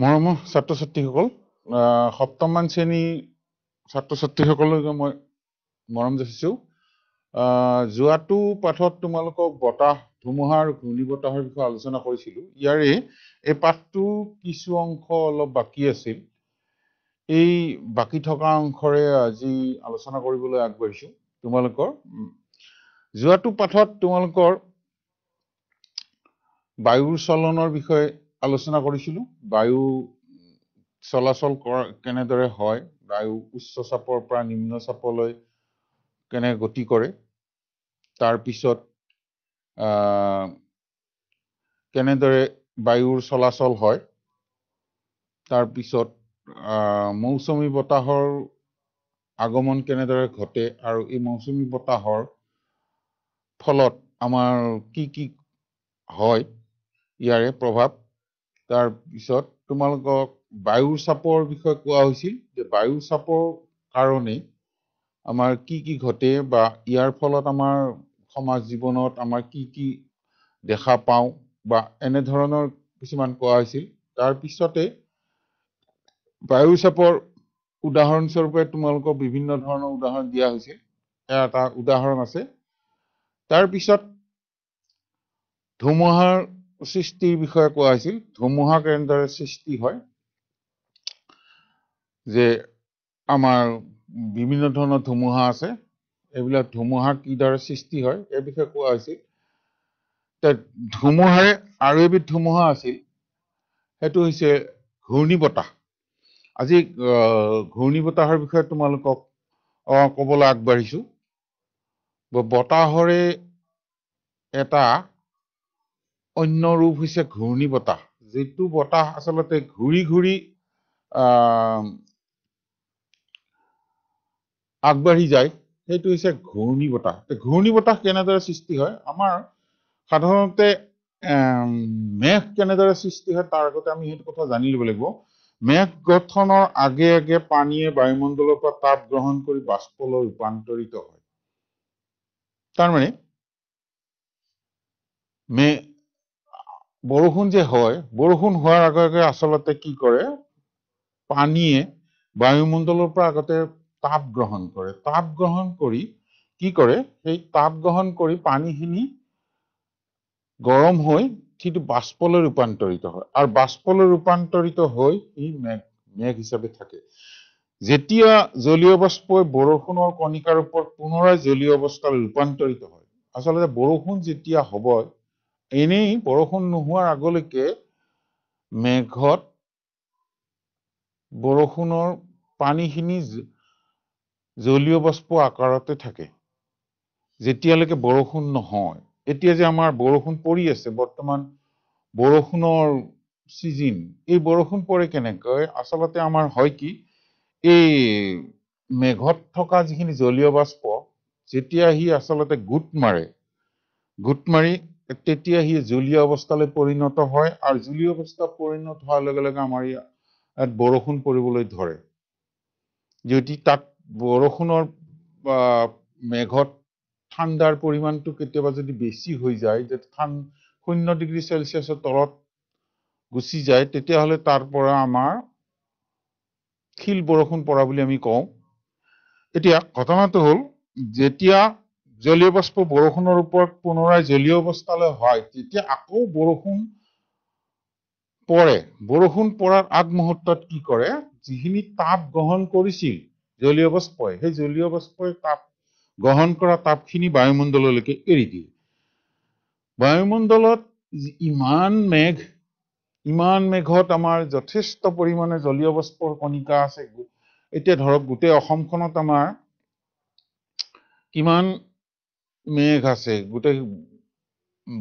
মৰম ছাত্ৰ ছাত্ৰীসকল সপ্তমান শ্ৰেণী ছাত্ৰ ছাত্ৰীসকললৈকে মই মৰম যাচিছোঁ যোৱাটো পাঠত তোমালোকক বতাহ ধুমুহা আৰু ঘূৰ্ণী বতাহৰ বিষয়ে আলোচনা কৰিছিলো ইয়াৰে এই পাঠটো কিছু অংশ অলপ বাকী আছিল এই বাকী থকা অংশৰে আজি আলোচনা কৰিবলৈ আগবাঢ়িছো তোমালোকৰ যোৱাটো পাঠত তোমালোকৰ বায়ুৰ চলনৰ বিষয়ে আলোচনা কৰিছিলোঁ বায়ু চলাচল কৰা কেনেদৰে হয় বায়ু উচ্চ চাপৰ পৰা নিম্ন চাপলৈ কেনে গতি কৰে তাৰপিছত কেনেদৰে বায়ুৰ চলাচল হয় তাৰপিছত মৌচুমী বতাহৰ আগমন কেনেদৰে ঘটে আৰু এই মৌচুমী বতাহৰ ফলত আমাৰ কি কি হয় ইয়াৰে প্ৰভাৱ তাৰ পিছত তোমালোকক বায়ু চাপৰ বিষয়ে কোৱা হৈছিল যে বায়ু চাপৰ কাৰণে আমাৰ কি কি ঘটে বা ইয়াৰ ফলত আমাৰ সমাজ জীৱনত আমাৰ কি কি দেখা পাওঁ বা এনেধৰণৰ কিছুমান কোৱা হৈছিল তাৰপিছতে চাপৰ উদাহৰণস্বৰূপে তোমালোকক বিভিন্ন ধৰণৰ উদাহৰণ দিয়া হৈছিল সেয়া এটা উদাহৰণ আছে তাৰপিছত ধুমুহাৰ সৃষ্টিৰ বিষয়ে কোৱা হৈছিল ধুমুহা কেনেদৰে সৃষ্টি হয় যে আমাৰ বিভিন্ন ধৰণৰ ধুমুহা আছে এইবিলাক ধুমুহা কিদৰে সৃষ্টি হয় এই বিষয়ে কোৱা হৈছিল ধুমুহাৰে আৰু এবিধ ধুমুহা আছিল সেইটো হৈছে ঘূৰ্ণী বতাহ আজি ঘূৰ্ণী বতাহৰ বিষয়ে তোমালোকক ক'বলৈ আগবাঢ়িছো বতাহৰে এটা অন্য ৰূপ হৈছে ঘূৰ্ণী বতাহ যিটো বতাহ আচলতে ঘূৰি ঘূৰি আগবাঢ়ি যায় সেইটো হৈছে ঘূৰ্ণী বতাহ ঘূৰ্ণী বতাহ কেনেদৰে সৃষ্টি হয় আমাৰ সাধাৰণতে মেঘ কেনেদৰে সৃষ্টি হয় তাৰ আগতে আমি সেইটো কথা জানি ল'ব লাগিব মেঘ গঠনৰ আগে আগে পানীয়ে বায়ুমণ্ডলৰ পৰা তাপ গ্ৰহণ কৰি বাষ্পলৈ ৰূপান্তৰিত হয় তাৰমানে বৰষুণ যে হয় বৰষুণ হোৱাৰ আগে আগে আচলতে কি কৰে পানীয়ে বায়ুমণ্ডলৰ পৰা আগতে তাপ গ্ৰহণ কৰে তাপ গ্ৰহণ কৰি কি কৰে সেই তাপ গ্ৰহণ কৰি পানীখিনি গৰম হৈ সিটো বাষ্পলৈ ৰূপান্তৰিত হয় আৰু বাষ্পলৈ ৰূপান্তৰিত হৈ ই মেঘ মেঘ হিচাপে থাকে যেতিয়া জলীয় বাষ্পই বৰষুণৰ কণিকাৰ ওপৰত পুনৰাই জলীয় অৱস্থালৈ ৰূপান্তৰিত হয় আচলতে বৰষুণ যেতিয়া হব এনেই বৰষুণ নোহোৱাৰ আগলৈকে মেঘত বৰষুণৰ পানীখিনি জলীয় বস্প আকাৰতে থাকে যেতিয়ালৈকে বৰষুণ নহয় এতিয়া যে আমাৰ বৰষুণ পৰি আছে বৰ্তমান বৰষুণৰ ছিজিন এই বৰষুণ পৰে কেনেকৈ আচলতে আমাৰ হয় কি এই মেঘত থকা যিখিনি জলীয় বাষ্প যেতিয়া সি আচলতে গোট মাৰে গোট মাৰি তেতিয়া সি জলীয় অৱস্থালৈ পৰিণত হয় আৰু জুলীয়া অৱস্থা পৰিণত হোৱাৰ লগে লগে আমাৰ ইয়াত বৰষুণ পৰিবলৈ ধৰে যদি তাত বৰষুণৰ মেঘত ঠাণ্ডাৰ পৰিমাণটো কেতিয়াবা যদি বেছি হৈ যায় যে ঠান শূন্য ডিগ্ৰী চেলচিয়াছৰ তলত গুচি যায় তেতিয়াহ'লে তাৰ পৰা আমাৰ শিল বৰষুণ পৰা বুলি আমি কওঁ এতিয়া ঘটনাটো হ'ল যেতিয়া জলীয় বাষ্প বৰষুণৰ ওপৰত পুনৰাই জলীয় অৱস্থালৈ হয় তেতিয়া আকৌ বৰষুণ পৰে বৰষুণ পৰাৰ আগমুহূৰ্তত কি কৰে যিখিনি তাপ গ্ৰহণ কৰিছিল জলীয় বাষ্পই সেই জলীয় বাষ্পই তাপ গ্ৰহণ কৰা তাপখিনি বায়ুমণ্ডললৈকে এৰি দিয়ে বায়ুমণ্ডলত ইমান মেঘ ইমান মেঘত আমাৰ যথেষ্ট পৰিমাণে জলীয় বাষ্পৰ কণিকা আছে এতিয়া ধৰক গোটেই অসমখনত আমাৰ কিমান মেঘ আছে গোটেই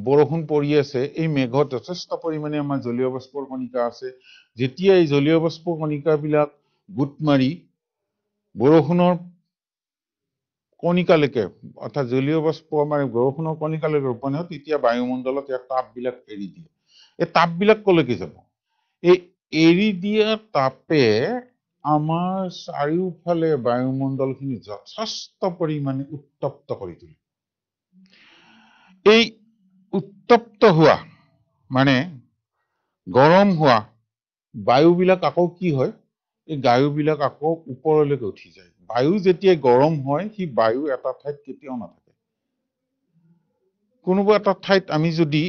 বৰষুণ পৰি আছে এই মেঘত যথেষ্ট পৰিমাণে আমাৰ জলীয় বস্পৰ কণিকা আছে যেতিয়া এই জলীয় বস্পৰ কণিকাবিলাক গোট মাৰি বৰষুণৰ কণিকালৈকে অৰ্থাৎ জলীয় বস্প আমাৰ বৰষুণৰ কণিকালৈকে ৰূপণ হয় তেতিয়া বায়ুমণ্ডলত ইয়াৰ তাপবিলাক এৰি দিয়ে এই তাপবিলাক কলৈকে যাব এই এৰি দিয়া তাপে আমাৰ চাৰিওফালে বায়ুমণ্ডলখিনি যথেষ্ট পৰিমাণে উত্তপ্ত কৰি তোলে এই উত্তপ্ত হোৱা মানে গৰম হোৱা বায়ুবিলাক আকৌ কি হয় এই বায়ুবিলাক আকৌ ওপৰলৈকে উঠি যায় বায়ু যেতিয়া গৰম হয় সি বায়ু এটা ঠাইত কেতিয়াও নাথাকে কোনোবা এটা ঠাইত আমি যদি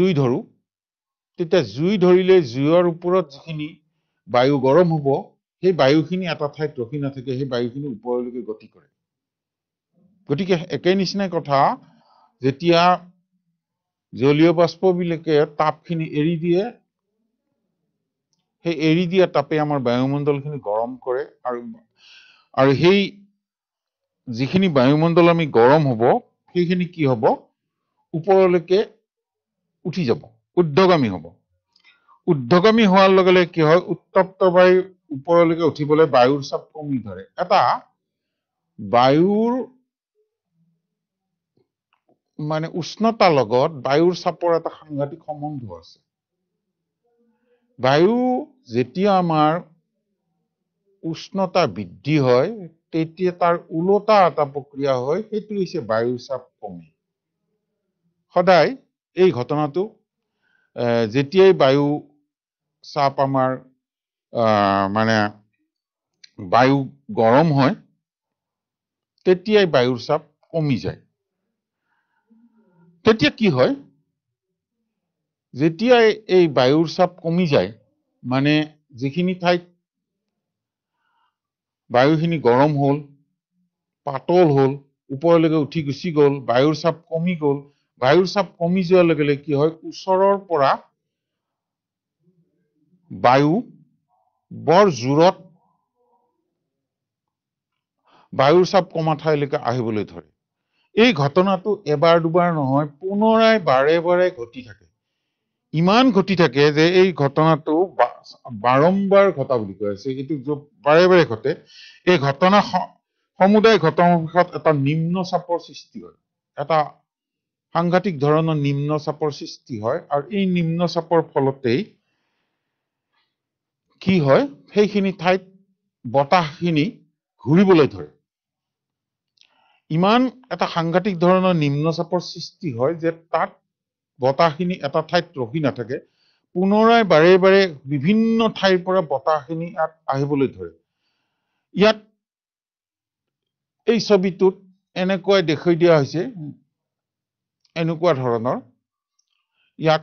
জুই ধৰো তেতিয়া জুই ধৰিলে জুইৰ ওপৰত যিখিনি বায়ু গৰম হ'ব সেই বায়ুখিনি এটা ঠাইত ৰখি নাথাকে সেই বায়ুখিনি ওপৰলৈকে গতি কৰে গতিকে একে নিচিনা কথা যেতিয়া জলীয় বাষ্পবিলাকে তাপখিনি এৰি দিয়ে সেই এৰি দিয়া তাপে আমাৰ বায়ুমণ্ডলখিনি গৰম কৰে আৰু আৰু সেই যিখিনি বায়ুমণ্ডল আমি গৰম হ'ব সেইখিনি কি হ'ব ওপৰলৈকে উঠি যাব উদ্ধগামী হ'ব উদ্ধগামী হোৱাৰ লগে লগে কি হয় উত্তপ্ত বায়ু ওপৰলৈকে উঠিবলৈ বায়ুৰ চাপ কমি ধৰে এটা বায়ুৰ মানে উষ্ণতাৰ লগত বায়ুৰ চাপৰ এটা সাংঘাটিক সম্বন্ধ আছে বায়ু যেতিয়া আমাৰ উষ্ণতা বৃদ্ধি হয় তেতিয়া তাৰ ওলোটা এটা প্ৰক্ৰিয়া হয় সেইটো হৈছে বায়ুৰ চাপ কমি সদায় এই ঘটনাটো যেতিয়াই বায়ু চাপ আমাৰ মানে বায়ু গৰম হয় তেতিয়াই বায়ুৰ চাপ কমি যায় তেতিয়া কি হয় যেতিয়া এই বায়ুৰ চাপ কমি যায় মানে যিখিনি ঠাইত বায়ুখিনি গৰম হ'ল পাতল হ'ল ওপৰলৈকে উঠি গুচি গ'ল বায়ুৰ চাপ কমি গ'ল বায়ুৰ চাপ কমি যোৱাৰ লগে লগে কি হয় ওচৰৰ পৰা বায়ু বৰ জোৰত বায়ুৰ চাপ কমা ঠাইলৈকে আহিবলৈ ধৰে এই ঘটনাটো এবাৰ দুবাৰ নহয় পুনৰাই বাৰে বাৰে ঘটি থাকে ইমান ঘটি থাকে যে এই ঘটনাটো বাৰম্বাৰ ঘটা বুলি কয় আছে এইটো বাৰে বাৰে ঘটে এই ঘটনা সমুদায় ঘটনাসমূহত এটা নিম্ন চাপৰ সৃষ্টি হয় এটা সাংঘাতিক ধৰণৰ নিম্ন চাপৰ সৃষ্টি হয় আৰু এই নিম্ন চাপৰ ফলতেই কি হয় সেইখিনি ঠাইত বতাহখিনি ঘূৰিবলৈ ধৰে ইমান এটা সাংঘাতিক ধৰণৰ নিম্ন চাপৰ সৃষ্টি হয় যে তাত বতাহখিনি এটা ঠাইত ৰখি নাথাকে পুনৰাই বাৰে বাৰে বিভিন্ন ঠাইৰ পৰা বতাহখিনি ইয়াত আহিবলৈ ধৰে ইয়াত এই ছবিটোত এনেকুৱাই দেখুৱাই দিয়া হৈছে এনেকুৱা ধৰণৰ ইয়াত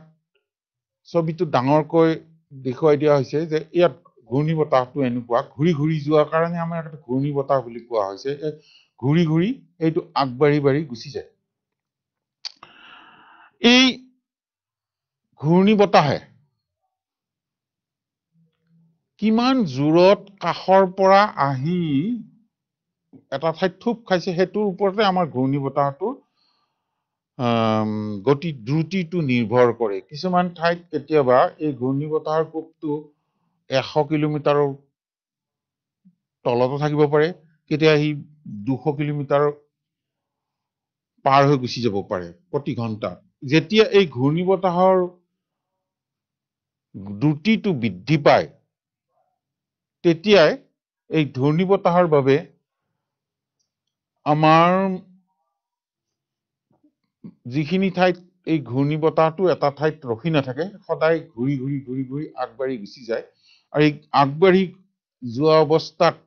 ছবিটো ডাঙৰকৈ দেখুৱাই দিয়া হৈছে যে ইয়াত ঘূৰ্ণী বতাহটো এনেকুৱা ঘূৰি ঘূৰি যোৱাৰ কাৰণে আমাৰ ইয়াত ঘূৰ্ণী বতাহ বুলি কোৱা হৈছে ঘূৰি ঘূৰি এইটো আগবাঢ়ি বাঢ়ি গুচি যায় এই ঘূৰ্ণী বতাহে কিমান জোৰত কাষৰ পৰা আহি এটা ঠাইত থোপ খাইছে সেইটোৰ ওপৰতে আমাৰ ঘূৰ্ণী বতাহটোৰ গতি দ্ৰুতিটো নিৰ্ভৰ কৰে কিছুমান ঠাইত কেতিয়াবা এই ঘূৰ্ণী বতাহৰ কোপটো এশ কিলোমিটাৰৰ তলতো থাকিব পাৰে কেতিয়া সি দুশ কিলোমিটাৰ পাৰ হৈ গুচি যাব পাৰে প্ৰতি ঘণ্টা যেতিয়া এই ঘূৰ্ণী বতাহৰ দ্ৰুতিটো বৃদ্ধি পায় তেতিয়াই এই ঘূৰ্ণী বতাহৰ বাবে আমাৰ যিখিনি ঠাইত এই ঘূৰ্ণী বতাহটো এটা ঠাইত ৰখি নাথাকে সদায় ঘূৰি ঘূৰি ঘূৰি ঘূৰি আগবাঢ়ি গুচি যায় আৰু এই আগবাঢ়ি যোৱা অৱস্থাত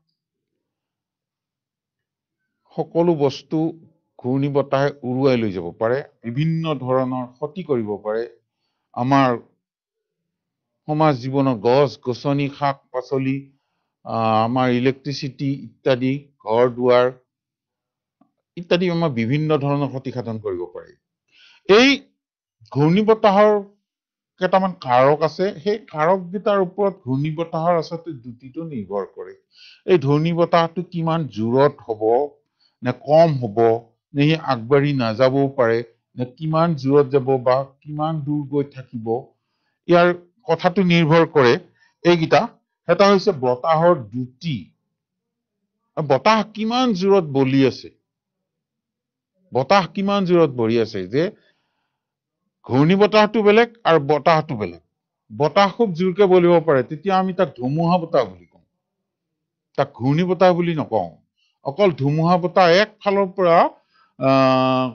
সকলো বস্তু ঘূৰ্ণী বতাহে উৰুৱাই লৈ যাব পাৰে বিভিন্ন ধৰণৰ ক্ষতি কৰিব পাৰে আমাৰ সমাজ জীৱনৰ গছ গছনি শাক পাচলি আহ আমাৰ ইলেক্ট্ৰিচিটি ইত্যাদি ঘৰ দুৱাৰ ইত্যাদি আমাৰ বিভিন্ন ধৰণৰ ক্ষতি সাধন কৰিব পাৰে এই ঘূৰ্ণী বতাহৰ কেইটামান কাৰক আছে সেই কাৰকগিটাৰ ওপৰত ঘূৰ্ণী বতাহৰ আচলতে দুটিটো নিৰ্ভৰ কৰে এই ঘূৰ্ণী বতাহটো কিমান জোৰত হব নে কম হ'ব নে সি আগবাঢ়ি নাযাবও পাৰে নে কিমান জোৰত যাব বা কিমান দূৰ গৈ থাকিব ইয়াৰ কথাটো নিৰ্ভৰ কৰে এইকেইটা এটা হৈছে বতাহৰ দ্ৰুতি বতাহ কিমান জোৰত বলি আছে বতাহ কিমান জোৰত বহি আছে যে ঘূৰ্ণী বতাহটো বেলেগ আৰু বতাহটো বেলেগ বতাহ খুব জোৰকে বলিব পাৰে তেতিয়া আমি তাক ধুমুহা বতাহ বুলি কওঁ তাক ঘূৰ্ণী বতাহ বুলি নকওঁ অকল ধুমুহা বতাহ একফালৰ পৰা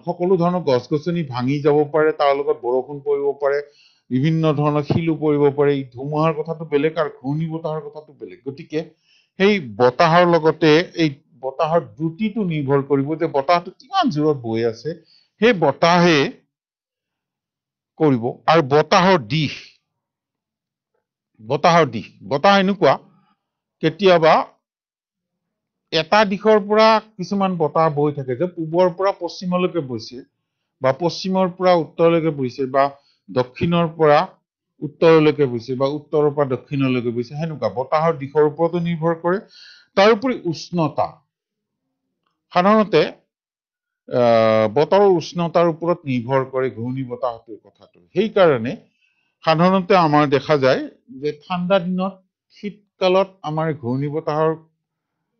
সকলো ধৰণৰ গছ গছনি ভাঙি যাব পাৰে তাৰ লগত বৰষুণ পৰিব পাৰে বিভিন্ন ধৰণৰ শিলো পৰিব পাৰে ধুমুহাৰ কথাটো বেলেগ আৰু ঘূৰ্ণী বতাহৰ কথাটো বেলেগ গতিকে সেই বতাহৰ লগতে এই বতাহৰ দ্ৰুতিটো নিৰ্ভৰ কৰিব যে বতাহটো কিমান জোৰত বৈ আছে সেই বতাহে কৰিব আৰু বতাহৰ দিশ বতাহৰ দিশ বতাহ এনেকুৱা কেতিয়াবা এটা দিশৰ পৰা কিছুমান বতাহ বৈ থাকে যে পূবৰ পৰা পশ্চিমলৈকে বৈছে বা পশ্চিমৰ পৰা উত্তৰলৈকে বৈছে বা দক্ষিণৰ পৰা উত্তৰলৈকে বৈছে বা উত্তৰৰ পৰা দক্ষিণলৈকে বৈছে সেনেকুৱা বতাহৰ দিশৰ ওপৰতো নিৰ্ভৰ কৰে তাৰোপৰি উষ্ণতা সাধাৰণতে আহ বতৰৰ উষ্ণতাৰ ওপৰত নিৰ্ভৰ কৰে ঘূৰ্ণী বতাহটোৰ কথাটো সেইকাৰণে সাধাৰণতে আমাৰ দেখা যায় যে ঠাণ্ডা দিনত শীতকালত আমাৰ ঘূৰ্ণী বতাহৰ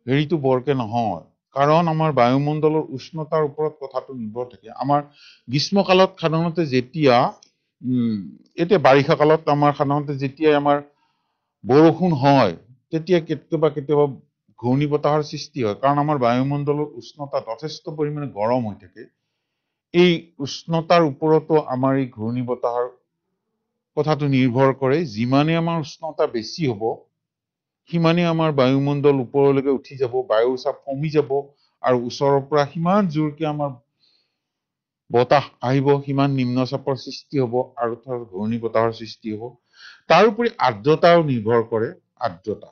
হেৰিটো বৰকে নহয় কাৰণ আমাৰ বায়ুমণ্ডলৰ উষ্ণতাৰ ওপৰত কথাটো নিৰ্ভৰ থাকে আমাৰ গ্ৰীষ্মকালত সাধাৰণতে যেতিয়া উম এতিয়া বাৰিষা কালত আমাৰ সাধাৰণতে যেতিয়াই আমাৰ বৰষুণ হয় তেতিয়া কেতিয়াবা কেতিয়াবা ঘূৰ্ণী বতাহৰ সৃষ্টি হয় কাৰণ আমাৰ বায়ুমণ্ডলৰ উষ্ণতা যথেষ্ট পৰিমাণে গৰম হৈ থাকে এই উষ্ণতাৰ ওপৰতো আমাৰ এই ঘূৰ্ণী বতাহৰ কথাটো নিৰ্ভৰ কৰে যিমানে আমাৰ উষ্ণতা বেছি হব সিমানে আমাৰ বায়ুমণ্ডল ওপৰলৈকে উঠি যাব বায়ুৰ চাপ কমি যাব আৰু ওচৰৰ পৰা সিমান জোৰকে আমাৰ বতাহ আহিব সিমান নিম্ন চাপৰ সৃষ্টি হ'ব আৰু তাৰ ঘূৰ্ণী বতাহৰ সৃষ্টি হ'ব তাৰোপৰি আৰ্দ্ৰতাও নিৰ্ভৰ কৰে আৰ্দ্ৰতা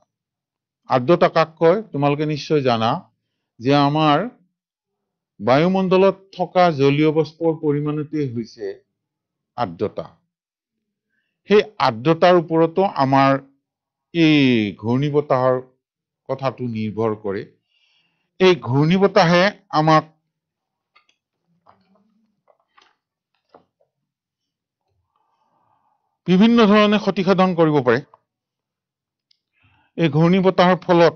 আৰ্দ্ৰতা কাক কয় তোমালোকে নিশ্চয় জানা যে আমাৰ বায়ুমণ্ডলত থকা জলীয় বস্তুৰ পৰিমাণতেই হৈছে আৰ্দ্ৰতা সেই আৰ্দ্ৰতাৰ ওপৰতো আমাৰ এই বতাহৰ কথাটো নিৰ্ভৰ কৰে এই বতাহে আমাক বিভিন্ন ধৰণে ক্ষতিসাধন কৰিব পাৰে এই বতাহৰ ফলত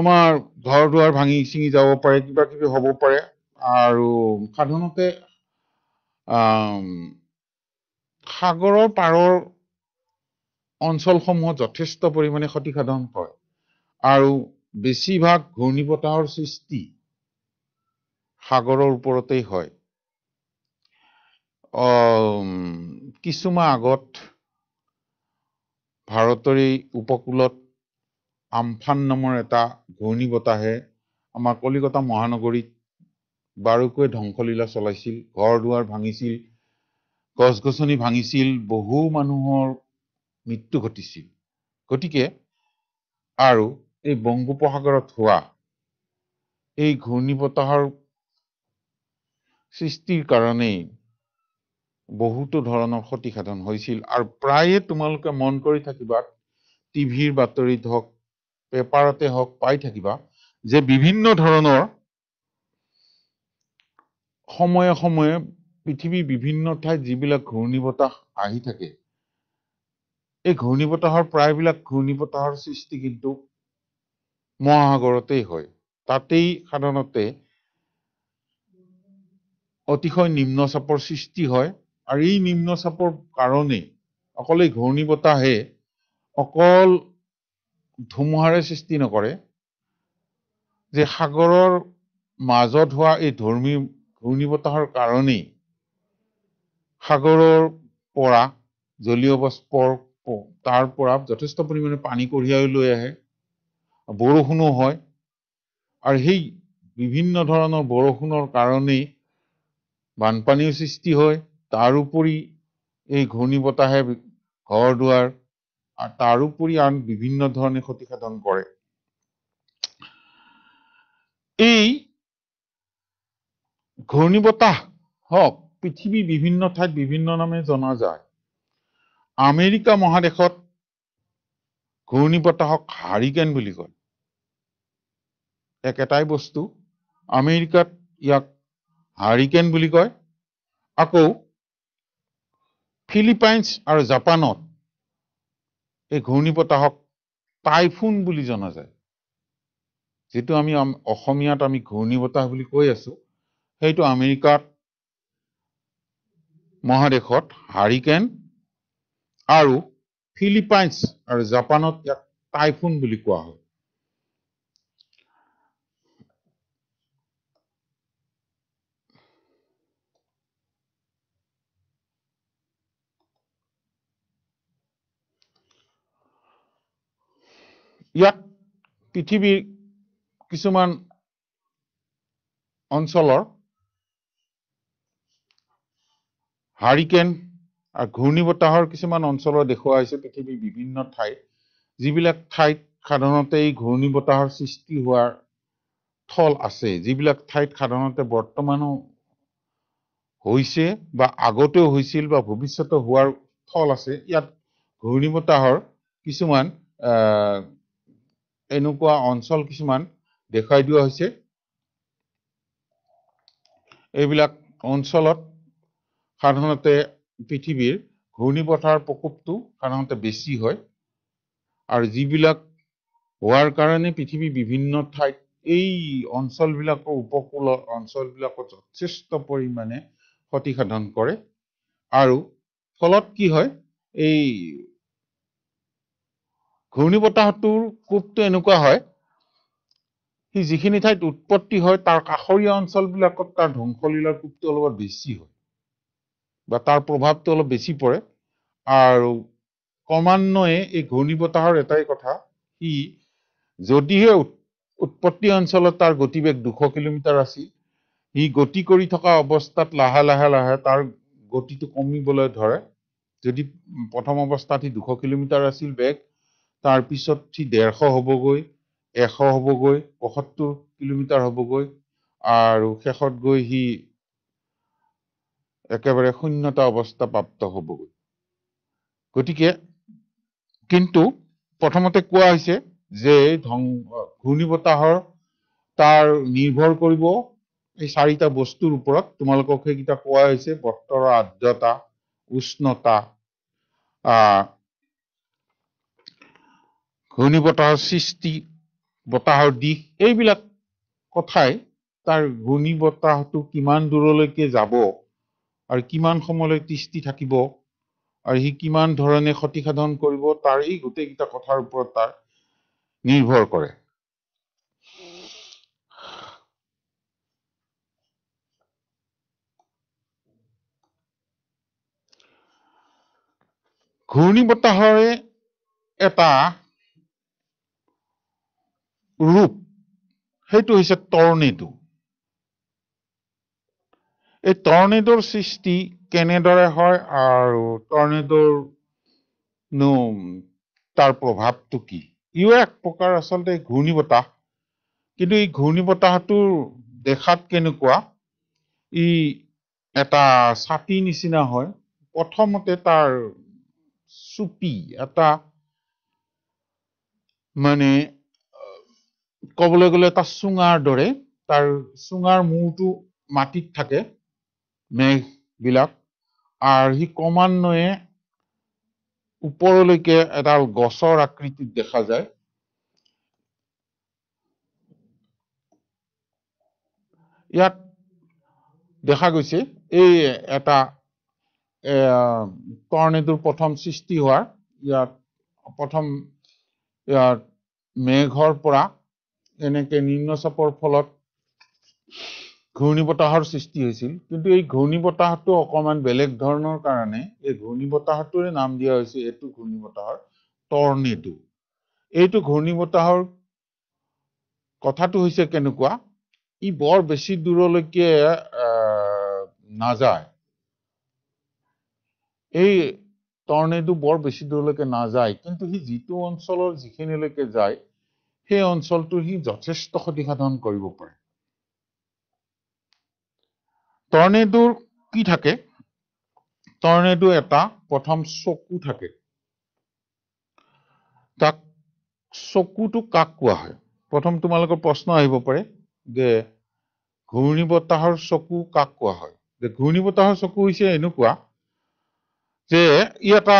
আমাৰ ঘৰ দুৱাৰ ভাঙি ছিঙি যাব পাৰে কিবা কিবি হব পাৰে আৰু সাধাৰণতে আহ সাগৰৰ পাৰৰ অঞ্চলসমূহত যথেষ্ট পৰিমাণে ক্ষতি সাধন কৰে আৰু বেছিভাগ ঘূৰ্ণী বতাহৰ সৃষ্টি সাগৰৰ ওপৰতেই হয় কিছুমাহ আগত ভাৰতৰ উপকূলত আমফান নামৰ এটা ঘূৰ্ণী বতাহে আমাৰ কলিকতা মহানগৰীত বাৰুকৈ ধ্বংসলীলা চলাইছিল ঘৰ দুৱাৰ ভাঙিছিল গছ গছনি ভাঙিছিল বহু মানুহৰ মৃত্যু ঘটিছিল গতিকে আৰু এই বংগোপসাগৰত হোৱা এই ঘূৰ্ণী বতাহৰ সৃষ্টিৰ কাৰণেই বহুতো ধৰণৰ ক্ষতি সাধন হৈছিল আৰু প্ৰায়ে তোমালোকে মন কৰি থাকিবা টিভিৰ বাতৰিত হওক পেপাৰতে হওক পাই থাকিবা যে বিভিন্ন ধৰণৰ সময়ে সময়ে পৃথিৱীৰ বিভিন্ন ঠাইত যিবিলাক ঘূৰ্ণী বতাহ আহি থাকে এই ঘূৰ্ণী বতাহৰ প্ৰায়বিলাক ঘূৰ্ণী বতাহৰ সৃষ্টি কিন্তু মহাসাগৰতেই হয় তাতেই সাধাৰণতে অতিশয় নিম্ন চাপৰ সৃষ্টি হয় আৰু এই নিম্ন চাপৰ কাৰণে অকল এই ঘূৰ্ণী বতাহে অকল ধুমুহাৰে সৃষ্টি নকৰে যে সাগৰৰ মাজত হোৱা এই ধৰ্মী ঘূৰ্ণী বতাহৰ কাৰণেই সাগৰৰ পৰা জলীয় বাষ্পৰ তাৰ পৰা যথেষ্ট পৰিমাণে পানী কঢ়িয়াই লৈ আহে বৰষুণো হয় আৰু সেই বিভিন্ন ধৰণৰ বৰষুণৰ কাৰণেই বানপানীৰ সৃষ্টি হয় তাৰোপৰি এই ঘূৰ্ণী বতাহে ঘৰ দুৱাৰ আৰু তাৰোপৰি আন বিভিন্ন ধৰণে ক্ষতি সাধন কৰে এই ঘূৰ্ণী বতাহ হওক পৃথিৱীৰ বিভিন্ন ঠাইত বিভিন্ন নামে জনা যায় আমেৰিকা মহাদেশত ঘূৰ্ণী বতাহক হাৰিকেন বুলি কয় একেটাই বস্তু আমেৰিকাত ইয়াক হাৰিকেন বুলি কয় আকৌ ফিলিপাইন্স আৰু জাপানত এই ঘূৰ্ণী বতাহক টাইফুন বুলি জনা যায় যিটো আমি অসমীয়াত আমি ঘূৰ্ণী বতাহ বুলি কৈ আছো সেইটো আমেৰিকাত মহাদেশত হাৰিকেন আৰু ফিলিপাইন্স আৰু জাপানত ইয়াক টাইফুন বুলি কোৱা হয় ইয়াত পৃথিৱীৰ কিছুমান অঞ্চলৰ হাৰিকেন আৰু ঘূৰ্ণী বতাহৰ কিছুমান অঞ্চলত দেখুওৱা হৈছে পৃথিৱীৰ বিভিন্ন ঠাইত যিবিলাক ঠাইত সাধাৰণতে এই বতাহৰ সৃষ্টি হোৱাৰ থল আছে যিবিলাক ঠাইত সাধাৰণতে বৰ্তমানো হৈছে বা আগতেও হৈছিল বা ভৱিষ্যতে হোৱাৰ থল আছে ইয়াত ঘূৰ্ণী বতাহৰ কিছুমান এনেকুৱা অঞ্চল কিছুমান দেখুৱাই দিয়া হৈছে এইবিলাক অঞ্চলত সাধাৰণতে পৃথিৱীৰ ঘূৰ্ণীপথাৰ প্ৰকোপটো সাধাৰণতে বেছি হয় আৰু যিবিলাক হোৱাৰ কাৰণে পৃথিৱীৰ বিভিন্ন ঠাইত এই অঞ্চলবিলাকৰ উপকূল অঞ্চলবিলাকত যথেষ্ট পৰিমাণে ক্ষতি সাধন কৰে আৰু ফলত কি হয় এই ঘূৰ্ণী বতাহটোৰ কোপটো এনেকুৱা হয় সি যিখিনি ঠাইত উৎপত্তি হয় তাৰ কাষৰীয়া অঞ্চলবিলাকত তাৰ ধ্বংসলীলাৰ কোপটো অলপ বেছি হয় বা তাৰ প্ৰভাৱটো অলপ বেছি পৰে আৰু ক্ৰমান্বয়ে এই ঘূৰ্ণী বতাহৰ এটাই কথা সি যদিহে উৎপত্তি অঞ্চলত তাৰ গতিবেগ দুশ কিলোমিটাৰ আছিল সি গতি কৰি থকা অৱস্থাত লাহে লাহে লাহে তাৰ গতিটো কমিবলৈ ধৰে যদি প্ৰথম অৱস্থাত সি দুশ কিলোমিটাৰ আছিল বেগ তাৰ পিছত সি ডেৰশ হ'বগৈ এশ হ'বগৈ পঁসত্তৰ কিলোমিটাৰ হ'বগৈ আৰু শেষত গৈ সি একেবাৰে শূন্যতা অৱস্থা প্ৰাপ্ত হ'বগৈ গতিকে কিন্তু প্ৰথমতে কোৱা হৈছে যে ঘূৰ্ণী বতাহৰ তাৰ নিৰ্ভৰ কৰিব এই চাৰিটা বস্তুৰ ওপৰত তোমালোকক সেইকেইটা কোৱা হৈছে বতৰৰ আৰ্দ্ৰতা উষ্ণতা ঘূৰ্ণী বতাহৰ সৃষ্টি বতাহৰ দিশ এইবিলাক কথাই তাৰ ঘূৰ্ণী বতাহটো কিমান দূৰলৈকে যাব আৰু কিমান সময়লৈ তিষ্টি থাকিব আৰু সি কিমান ধৰণে ক্ষতি সাধন কৰিব তাৰ এই গোটেইকেইটা কথাৰ ওপৰত তাৰ নিৰ্ভৰ কৰে ঘূৰ্ণী বতাহৰে এটা ৰূপ সেইটো হৈছে তৰণীটো এই টৰ্নেডোৰ সৃষ্টি কেনেদৰে হয় আৰু টৰ্নেডোৰ তাৰ প্ৰভাব তো কি ইও এক প্ৰকাৰ আসলে ঘূৰ্ণি বতাহ কিন্তু এই ঘূৰ্ণি বতাহটো দেখাত কেনেকুৱা ই এটা ছাতি নিচিনা হয় প্ৰথমতে তাৰ চুপি এটা মানে কবলৈ গলে এটা চুঙাৰ দৰে তাৰ চুঙাৰ মূৰটো মাটিত থাকে মেঘ বিলাক আৰু সি ক্ৰমান্বয়ে ওপৰলৈকে এডাল গছৰ আকৃতিত দেখা যায় ইয়াত দেখা গৈছে এই এটা টৰ্নেডোৰ প্ৰথম সৃষ্টি হোৱাৰ ইয়াত প্ৰথম ইয়াত মেঘৰ পৰা এনেকে নিম্ন চাপৰ ফলত ঘূৰ্ণী বতাহৰ সৃষ্টি হৈছিল কিন্তু এই ঘূৰ্ণী বতাহটো অকণমান বেলেগ ধৰণৰ কাৰণে এই ঘূৰ্ণী ঘূৰ্ণীবতাহটোৰে নাম দিয়া হৈছে এইটো ঘূৰ্ণী বতাহৰ টৰ্নেডু এইটো ঘূৰ্ণী বতাহৰ কথাটো হৈছে কেনেকুৱা ই বৰ বেছি দূৰলৈকে আহ নাযায় এই টৰ্নেডু বৰ বেছি দূৰলৈকে নাযায় কিন্তু সি যিটো অঞ্চলৰ যিখিনিলৈকে যায় সেই অঞ্চলটো সি যথেষ্ট ক্ষতিসাধন কৰিব পাৰে টৰ্নেডোৰ কি থাকে টৰ্নেডো এটা প্ৰথম চকু থাকে তাক চকুটো কাক কোৱা হয় প্ৰথম তোমালোকৰ প্ৰশ্ন আহিব পাৰে যে ঘূৰ্ণী বতাহৰ চকু কাক কোৱা হয় যে ঘূৰ্ণী বতাহৰ চকু হৈছে এনেকুৱা যে ই এটা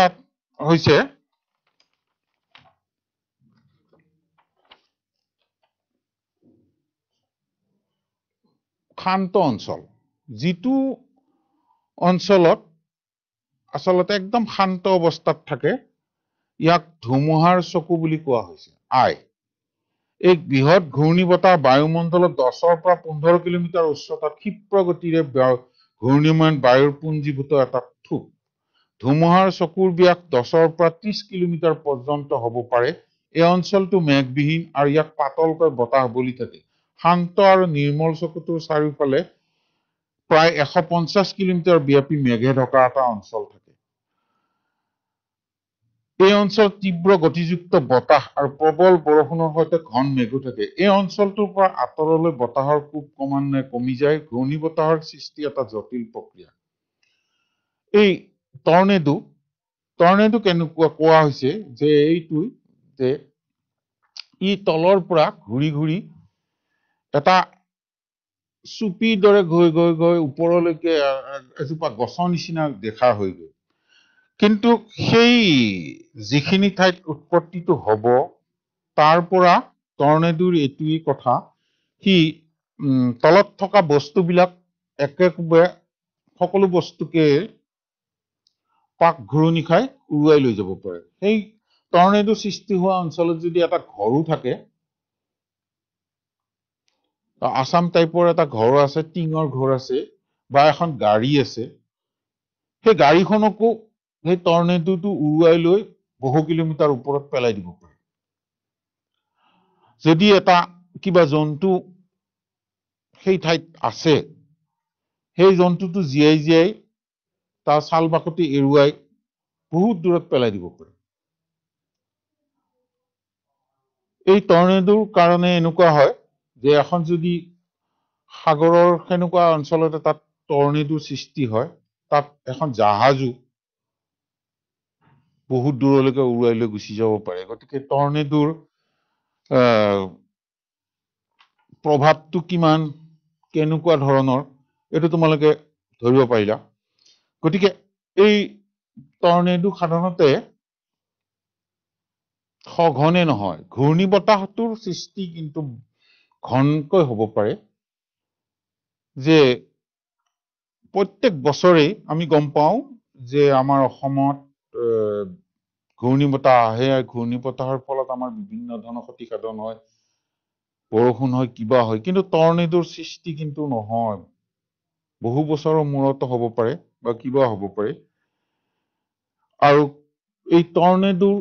হৈছে শান্ত অঞ্চল যিটো অঞ্চলত আচলতে একদম শান্ত অৱস্থাত থাকে ইয়াক ধুমুহাৰ চকু বুলি কোৱা হৈছে আই এই বৃহৎ ঘূৰ্ণী বতাহ বায়ুমণ্ডলত দহৰ পৰা পোন্ধৰ কিলোমিটাৰ উচ্চতাত ক্ষিপ্ৰ গতিৰে ঘূৰ্ণীমান বায়ুৰ পুঞ্জীভূত এটা থোক ধুমুহাৰ চকুৰ ব্যাস দহৰ পৰা ত্ৰিশ কিলোমিটাৰ পৰ্যন্ত হ'ব পাৰে এই অঞ্চলটো মেঘবিহীন আৰু ইয়াক পাতলকৈ বতাহ বলি থাকে শান্ত আৰু নিৰ্মল চকুটোৰ চাৰিওফালে প্ৰায় এশ পঞ্চাশ কিলোমিটাৰ ব্যাপী মেঘে ঢকা এটা অঞ্চল থাকে এই অঞ্চলত তীব্ৰ গতিযুক্ত বতাহ আৰু প্ৰবল বৰষুণৰ সৈতে ঘন মেঘো থাকে এই অঞ্চলটোৰ পৰা আঁতৰলৈ বতাহৰ কোব ক্ৰমান্বয়ে কমি যায় ঘূৰ্ণী বতাহৰ সৃষ্টি এটা জটিল প্ৰক্ৰিয়া এই টৰ্নেডো টৰ্নেডো কেনেকুৱা কোৱা হৈছে যে এইটো যে ই তলৰ পৰা ঘূৰি ঘূৰি এটা চুপিৰ দৰে গৈ গৈ গৈ ওপৰলৈকে এজোপা গছৰ নিচিনা দেখা হৈ গ'ল কিন্তু সেই যিখিনি ঠাইত উৎপত্তিটো হ'ব তাৰ পৰা তৰ্ণেদুৰ এইটোৱেই কথা সি উম তলত থকা বস্তুবিলাক একেবাৰে সকলো বস্তুকে পাক ঘূৰণি খাই উৰুৱাই লৈ যাব পাৰে সেই তৰ্ণেদু সৃষ্টি হোৱা অঞ্চলত যদি এটা ঘৰো থাকে আছাম টাইপৰ এটা ঘৰ আছে টিঙৰ ঘৰ আছে বা এখন গাড়ী আছে সেই গাড়ীখনকো সেই টৰ্নেডোটো উৰুৱাই লৈ বহু কিলোমিটাৰ ওপৰত পেলাই দিব পাৰে যদি এটা কিবা জন্তু সেই ঠাইত আছে সেই জন্তুটো জীয়াই জীয়াই তাৰ চাল বাকতি এৰুৱাই বহুত দূৰত পেলাই দিব পাৰে এই টৰ্নেডোৰ কাৰণে এনেকুৱা হয় যে এখন যদি সাগৰৰ সেনেকুৱা অঞ্চলতে তাত টৰ্নেডো সৃষ্টি হয় তাত এখন জাহাজো বহুত দূৰলৈকে উৰুৱাই লৈ গুচি যাব পাৰে গতিকে টৰ্নেডোৰ প্ৰভাৱটো কিমান কেনেকুৱা ধৰণৰ এইটো তোমালোকে ধৰিব পাৰিলা গতিকে এই টৰ্নেডো সাধাৰণতে সঘনে নহয় ঘূৰ্ণী বতাহটোৰ সৃষ্টি কিন্তু ঘনকৈ হ'ব পাৰে যে প্ৰত্যেক বছৰেই আমি গম পাওঁ যে আমাৰ অসমত ঘূৰ্ণী বতাহ আহে আৰু ঘূৰ্ণী বতাহৰ ফলত আমাৰ বিভিন্ন ধৰণৰ ক্ষতি সাধন হয় বৰষুণ হয় কিবা হয় কিন্তু তৰ্ণিডোৰ সৃষ্টি কিন্তু নহয় বহু বছৰৰ মূৰত হ'ব পাৰে বা কিবা হ'ব পাৰে আৰু এই তৰ্ণেডোৰ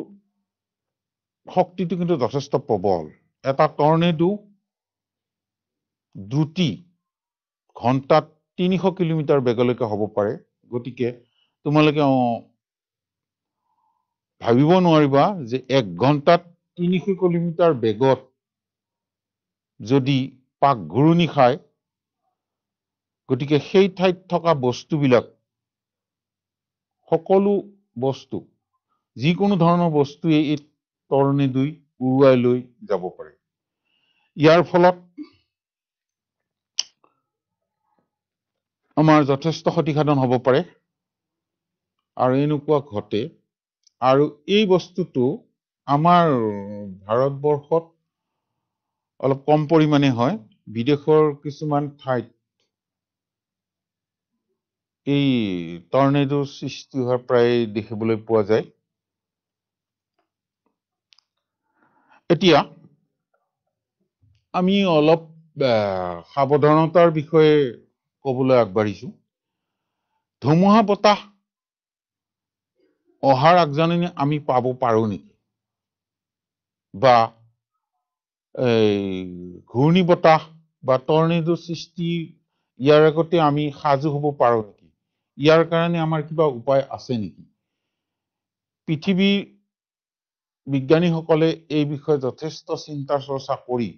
শক্তিটো কিন্তু যথেষ্ট প্ৰবল এটা তৰ্ণেডো দ্ৰুতি ঘণ্টাত তিনিশ কিলোমিটাৰ বেগলৈকে হ'ব পাৰে গতিকে তোমালোকে অ ভাবিব নোৱাৰিবা যে এক ঘণ্টাত তিনিশ কিলোমিটাৰ বেগত যদি পাক ঘূৰণি খায় গতিকে সেই ঠাইত থকা বস্তুবিলাক সকলো বস্তু যিকোনো ধৰণৰ বস্তুৱেই এই তৰণে উৰুৱাই লৈ যাব পাৰে ইয়াৰ ফলত আমাৰ যথেষ্ট ক্ষতিসাধন হ'ব পাৰে আৰু এনেকুৱা ঘটে আৰু এই বস্তুটো আমাৰ ভাৰতবৰ্ষত অলপ কম পৰিমাণে হয় বিদেশৰ কিছুমান ঠাইত এই টৰ্নেডো সৃষ্টি হোৱা প্ৰায় দেখিবলৈ পোৱা যায় এতিয়া আমি অলপ সাৱধানতাৰ বিষয়ে ক'বলৈ আগবাঢ়িছো ধুমুহা বতাহ অহাৰ আগজাননি আমি পাব পাৰো নেকি বা এই ঘূৰ্ণী বতাহ বা তৰ্ণিডো সৃষ্টি ইয়াৰ আগতে আমি সাজু হ'ব পাৰো নেকি ইয়াৰ কাৰণে আমাৰ কিবা উপায় আছে নেকি পৃথিৱীৰ বিজ্ঞানীসকলে এই বিষয়ে যথেষ্ট চিন্তা চৰ্চা কৰি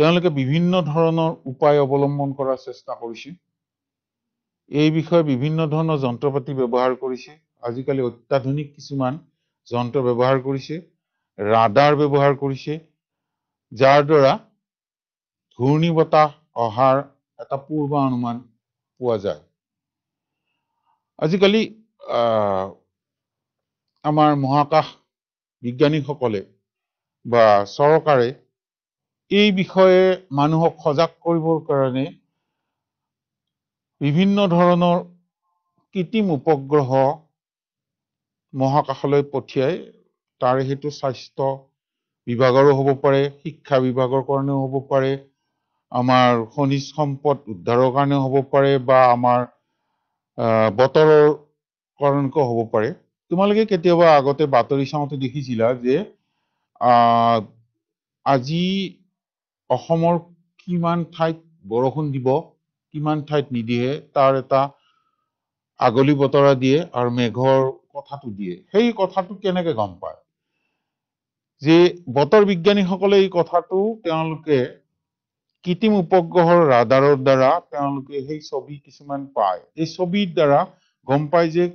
তেওঁলোকে বিভিন্ন ধৰণৰ উপায় অৱলম্বন কৰাৰ চেষ্টা কৰিছে এই বিষয়ে বিভিন্ন ধৰণৰ যন্ত্ৰ পাতি ব্যৱহাৰ কৰিছে আজিকালি অত্যাধুনিক কিছুমান যন্ত্ৰ ব্যৱহাৰ কৰিছে ৰাডাৰ ব্যৱহাৰ কৰিছে যাৰ দ্বাৰা ঘূৰ্ণী বতাহ অহাৰ এটা পূৰ্বানুমান পোৱা যায় আজিকালি আমাৰ মহাকাশ বিজ্ঞানীসকলে বা চৰকাৰে এই বিষয়ে মানুহক সজাগ কৰিবৰ কাৰণে বিভিন্ন ধৰণৰ কৃত্ৰিম উপগ্ৰহ মহাকাশলৈ পঠিয়াই তাৰ সেইটো স্বাস্থ্য বিভাগৰো হ'ব পাৰে শিক্ষা বিভাগৰ কাৰণেও হ'ব পাৰে আমাৰ খনিজ সম্পদ উদ্ধাৰৰ কাৰণেও হ'ব পাৰে বা আমাৰ বতৰৰ কাৰণকো হ'ব পাৰে তোমালোকে কেতিয়াবা আগতে বাতৰি চাওঁতে দেখিছিলা যে আহ আজি অসমৰ কিমান ঠাইত বৰষুণ দিব কিমান ঠাইত নিদিয়ে তাৰ এটা আগলি বতৰা দিয়ে আৰু মেঘৰ কথাটো দিয়ে সেই কথাটো কেনেকে গম পায় যে বতৰ বিজ্ঞানীসকলে এই কথাটো তেওঁলোকে কৃত্ৰিম উপগ্ৰহৰ ৰাডাৰৰ দ্বাৰা তেওঁলোকে সেই ছবি কিছুমান পায় এই ছবিৰ দ্বাৰা গম পায় যে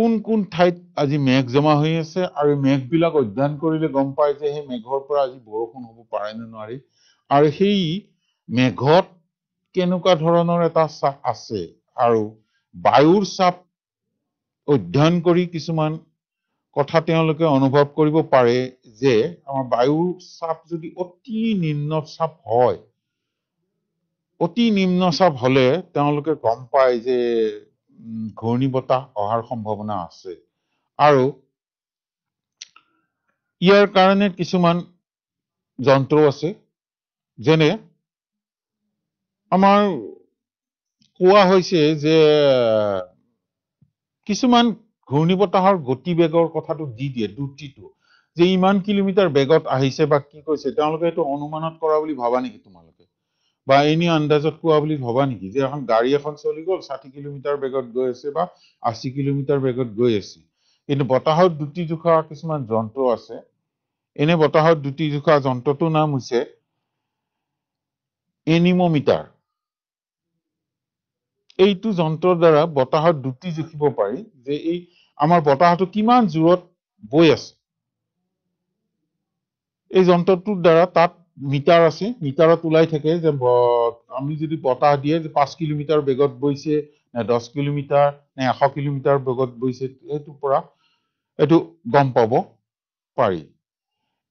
কোন কোন ঠাইত আজি মেঘ জমা হৈ আছে আৰু মেঘ বিলাক অধ্যয়ন কৰিলে গম পায় যে সেই মেঘৰ পৰা আজি বৰষুণ হ'ব পাৰে নে নোৱাৰি আৰু সেই মেঘত কেনেকুৱা ধৰণৰ এটা চাপ আছে আৰু বায়ুৰ চাপ অধ্যয়ন কৰি কিছুমান কথা তেওঁলোকে অনুভৱ কৰিব পাৰে যে আমাৰ বায়ুৰ চাপ যদি অতি নিম্ন চাপ হয় অতি নিম্ন চাপ হলে তেওঁলোকে গম পায় যে ঘূৰ্ণীবতাহ অহাৰ সম্ভাৱনা আছে আৰু ইয়াৰ কাৰণে কিছুমান যন্ত্ৰ আছে যেনে আমাৰ কোৱা হৈছে যে কিছুমান ঘূৰ্ণীবতাহৰ গতিবেগৰ কথাটো দি দিয়ে দুটিটো যে ইমান কিলোমিটাৰ বেগত আহিছে বা কি কৈছে তেওঁলোকে এইটো অনুমানত কৰা বুলি ভাবা নেকি তোমালোকে বা এনেই আন্দাজত কোৱা বুলি ভবা নেকি যে এখন গাড়ী এখন চলি গল ষাঠি কিলোমিটাৰ বেগত গৈ আছে বা আশী কিলোমিটাৰ বেগত গৈ আছে কিন্তু বতাহত দুটি জোখা কিছুমান যন্ত্ৰ আছে এনে বতাহত দুটি জোখা যন্ত্ৰটো নাম হৈছে এনিমমিটাৰ এইটো যন্ত্ৰৰ দ্বাৰা বতাহত দুটি জুখিব পাৰি যে এই আমাৰ বতাহটো কিমান জোৰত বৈ আছে এই যন্ত্ৰটোৰ দ্বাৰা তাত মিটাৰ আছে মিটাৰত ওলাই থাকে যে আমি যদি বতাহ দিয়ে যে পাঁচ কিলোমিটাৰ বেগত বৈছে নে দহ কিলোমিটাৰ নে এশ কিলোমিটাৰ বেগত বৈছে সেইটোৰ পৰা এইটো গম পাব পাৰি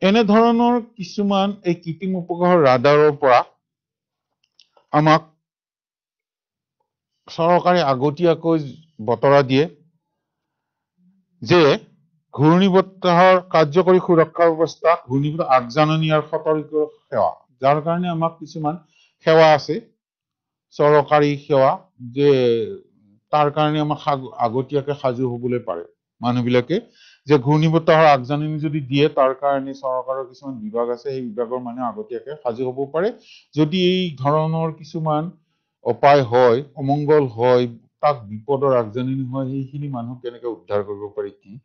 এনেধৰণৰ কিছুমান এই কৃত্ৰিম উপগ্ৰহৰ ৰাডাৰৰ পৰা আমাক চৰকাৰে আগতীয়াকৈ বতৰা দিয়ে যে ঘূৰ্ণী ঘূৰ্ণীবতাহৰ কাৰ্যকৰী সুৰক্ষা ব্যৱস্থা ঘূৰ্ণী বতাহ আগজাননী আৰু সতৰ্ক সেৱা যাৰ কাৰণে আমাক কিছুমান সেৱা আছে চৰকাৰী সেৱা যে তাৰ কাৰণে আমাক আগতীয়াকৈ সাজু হবলৈ পাৰে মানুহবিলাকে যে ঘূৰ্ণী বতাহৰ আগজাননী যদি দিয়ে তাৰ কাৰণে চৰকাৰৰ কিছুমান বিভাগ আছে সেই বিভাগৰ মানুহে আগতীয়াকে সাজু হ'ব পাৰে যদি এই ধৰণৰ কিছুমান অপায় হয় অমংগল হয় তাক বিপদৰ আগজাননী হয় সেইখিনি মানুহ কেনেকে উদ্ধাৰ কৰিব পাৰি কি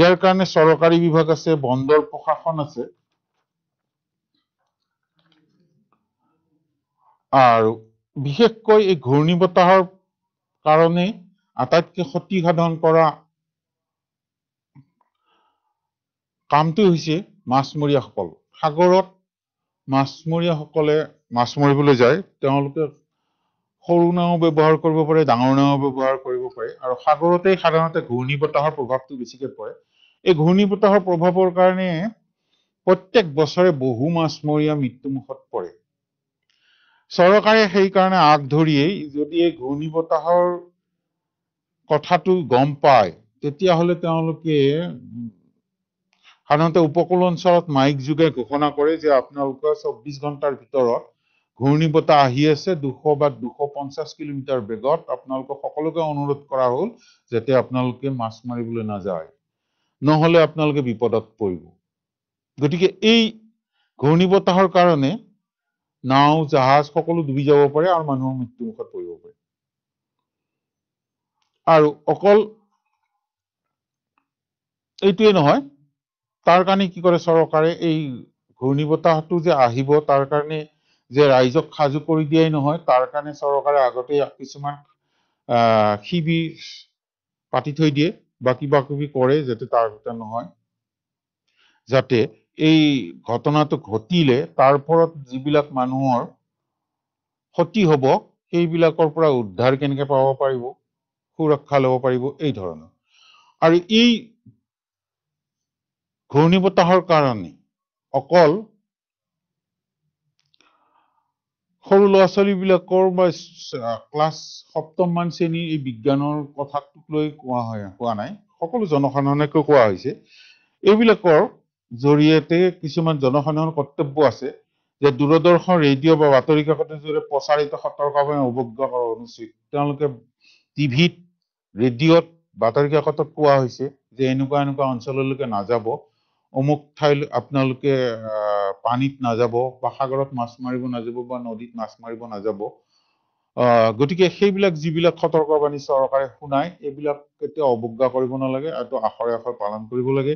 ইয়াৰ কাৰণে চৰকাৰী বিভাগ আছে বন্দৰ প্ৰশাসন আছে আৰু বিশেষকৈ এই ঘূৰ্ণী বতাহৰ কাৰণে আটাইতকৈ ক্ষতি সাধন কৰা কামটো হৈছে মাছমৰীয়াসকল সাগৰত মাছমৰীয়াসকলে মাছ মাৰিবলৈ যায় তেওঁলোকে সৰু নাও ব্যৱহাৰ কৰিব পাৰে ডাঙৰ নাও ব্যৱহাৰ কৰিব পাৰে আৰু সাগৰতে সাধাৰণতে ঘূৰ্ণী বতাহৰ প্ৰভাৱটো বেছিকে পৰে এই ঘূৰ্ণী বতাহৰ প্ৰভাৱৰ কাৰণে প্ৰত্যেক বছৰে বহু মাছমৰীয়া মৃত্যুমুখত পৰে চৰকাৰে সেইকাৰণে ধৰিয়েই যদি এই ঘূৰ্ণী বতাহৰ কথাটো গম পায় তেতিয়াহলে তেওঁলোকে সাধাৰণতে উপকূল অঞ্চলত মাইক যোগে ঘোষণা কৰে যে আপোনালোকৰ চৌব্বিশ ঘণ্টাৰ ভিতৰত ঘূৰ্ণী বতাহ আহি আছে দুশ বা দুশ পঞ্চাশ কিলোমিটাৰ বেগত আপোনালোকক সকলোকে অনুৰোধ কৰা হ'ল যাতে আপোনালোকে মাছ মাৰিবলৈ নাযায় নহ'লে আপোনালোকে বিপদত পৰিব গতিকে এই ঘূৰ্ণী বতাহৰ কাৰণে নাও জাহাজ সকলো ডুবি যাব পাৰে আৰু মানুহৰ মৃত্যু মুখত পৰিব পাৰে আৰু অকল এইটোৱে নহয় তাৰ কাৰণে কি কৰে চৰকাৰে এই ঘূৰ্ণী বতাহটো যে আহিব তাৰ কাৰণে যে ৰাইজক সাজু কৰি দিয়াই নহয় তাৰ কাৰণে চৰকাৰে আগতে কিছুমান শিবিৰ পাতি থৈ দিয়ে বা কিবা কিবি কৰে যাতে তাৰ ঘটনা নহয় যাতে এই ঘটনাটো ঘটিলে তাৰ ওপৰত যিবিলাক মানুহৰ ক্ষতি হ'ব সেইবিলাকৰ পৰা উদ্ধাৰ কেনেকে পাব পাৰিব সুৰক্ষা ল'ব পাৰিব এই ধৰণৰ আৰু এই বতাহৰ কাৰণে অকল সৰু ল'ৰা ছোৱালী বিলাকৰ বা ক্লাছ সপ্তমমান শ্ৰেণীৰ এই বিজ্ঞানৰ কথাটোক লৈ কোৱা হয় কোৱা নাই সকলো জনসাধাৰণকে কোৱা হৈছে এইবিলাকৰ জৰিয়তে কিছুমান জনসাধাৰণৰ কৰ্তব্য আছে যে দূৰদৰ্শন ৰেডিঅ' বা বাতৰি কাকতৰ জৰিয়তে প্ৰচাৰিত সতৰ্কভাৱে অৱজ্ঞা কৰা অনুচিত তেওঁলোকে টিভিত ৰেডিঅ'ত বাতৰি কাকতত কোৱা হৈছে যে এনেকুৱা এনেকুৱা অঞ্চললৈকে নাযাব অমুক ঠাইলৈ আপোনালোকে পানীত নাযাব বা সাগৰত মাছ মাৰিব নাযাব বা নদীত মাছ মাৰিব নাযাব গতিকে সেইবিলাক যিবিলাক সতৰ্কবাণী চৰকাৰে শুনাই এইবিলাক কেতিয়াও অৱজ্ঞা কৰিব নালাগে আৰু আখৰে আখৰে পালন কৰিব লাগে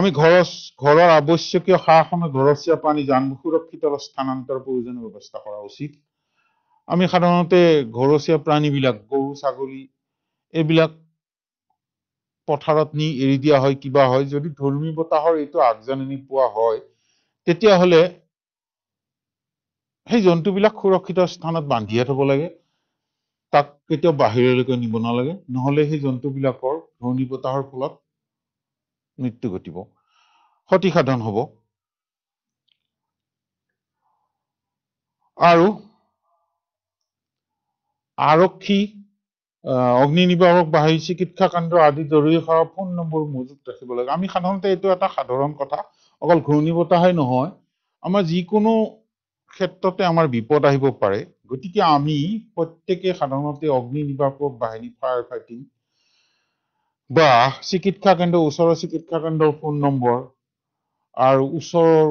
আমি ঘৰৰ ঘৰৰ আৱশ্যকীয় সা সামগ্ৰী ঘৰচীয়া পানী যান সুৰক্ষিত স্থানান্তৰ প্ৰয়োজনীয় ব্যৱস্থা কৰা উচিত আমি সাধাৰণতে ঘৰচীয়া প্ৰাণীবিলাক গৰু ছাগলী এইবিলাক পথাৰত নি এৰি দিয়া হয় কিবা হয় যদি ধৰ্মী বতাহৰ এইটো আগজাননী পোৱা হয় তেতিয়াহলে সেই জন্তুবিলাক সুৰক্ষিত স্থানত বান্ধিয়ে থব লাগে তাক কেতিয়াও বাহিৰলৈকে নিব নালাগে নহলে সেই জন্তুবিলাকৰ ধৰ্মী বতাহৰ ফলত মৃত্যু ঘটিব ক্ষতি সাধন হব আৰু আৰক্ষী অগ্নি নিবাৰক বাহিনী চিকিৎসা কেন্দ্ৰ আদি জৰুৰী সেৱা ফোন নম্বৰ মজুত ৰাখিব লাগে আমি সাধাৰণতে এইটো এটা সাধাৰণ কথা অকল ঘূৰ্ণী বতাহে নহয় আমাৰ যিকোনো ক্ষেত্ৰতে আমাৰ বিপদ আহিব পাৰে গতিকে আমি প্ৰত্যেকে সাধাৰণতে অগ্নি নিবাৰক বাহিনী ফায়াৰ ফাইটিং বা চিকিৎসা কেন্দ্ৰ ওচৰৰ চিকিৎসা কেন্দ্ৰৰ ফোন নম্বৰ আৰু ওচৰৰ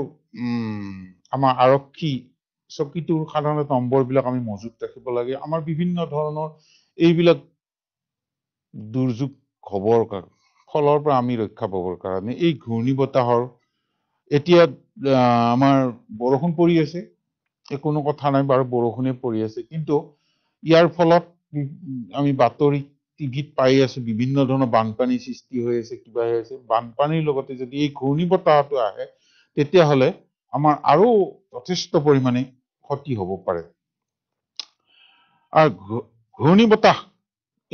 আমাৰ আৰক্ষী চকীটোৰ সাধাৰণতে বিলাক আমি মজুত ৰাখিব লাগে আমাৰ বিভিন্ন ধৰণৰ এইবিলাক দুৰ্যোগ হ'বৰ ফলৰ পৰা আমি ৰক্ষা পাবৰ কাৰণে এই ঘূৰ্ণী বতাহৰ এতিয়া আমাৰ বৰষুণ পৰি আছে কোনো কথা নাই বাৰু বৰষুণে পৰি আছে কিন্তু ইয়াৰ ফলত আমি বাতৰি টিভিত পাই আছো বিভিন্ন ধৰণৰ বানপানীৰ সৃষ্টি হৈ আছে কিবা হৈ আছে বানপানীৰ লগতে যদি এই ঘূৰ্ণী বতাহটো আহে তেতিয়াহ'লে আমাৰ আৰু যথেষ্ট পৰিমাণে ক্ষতি হ'ব পাৰে আৰু ঘূৰ্ণী বতাহ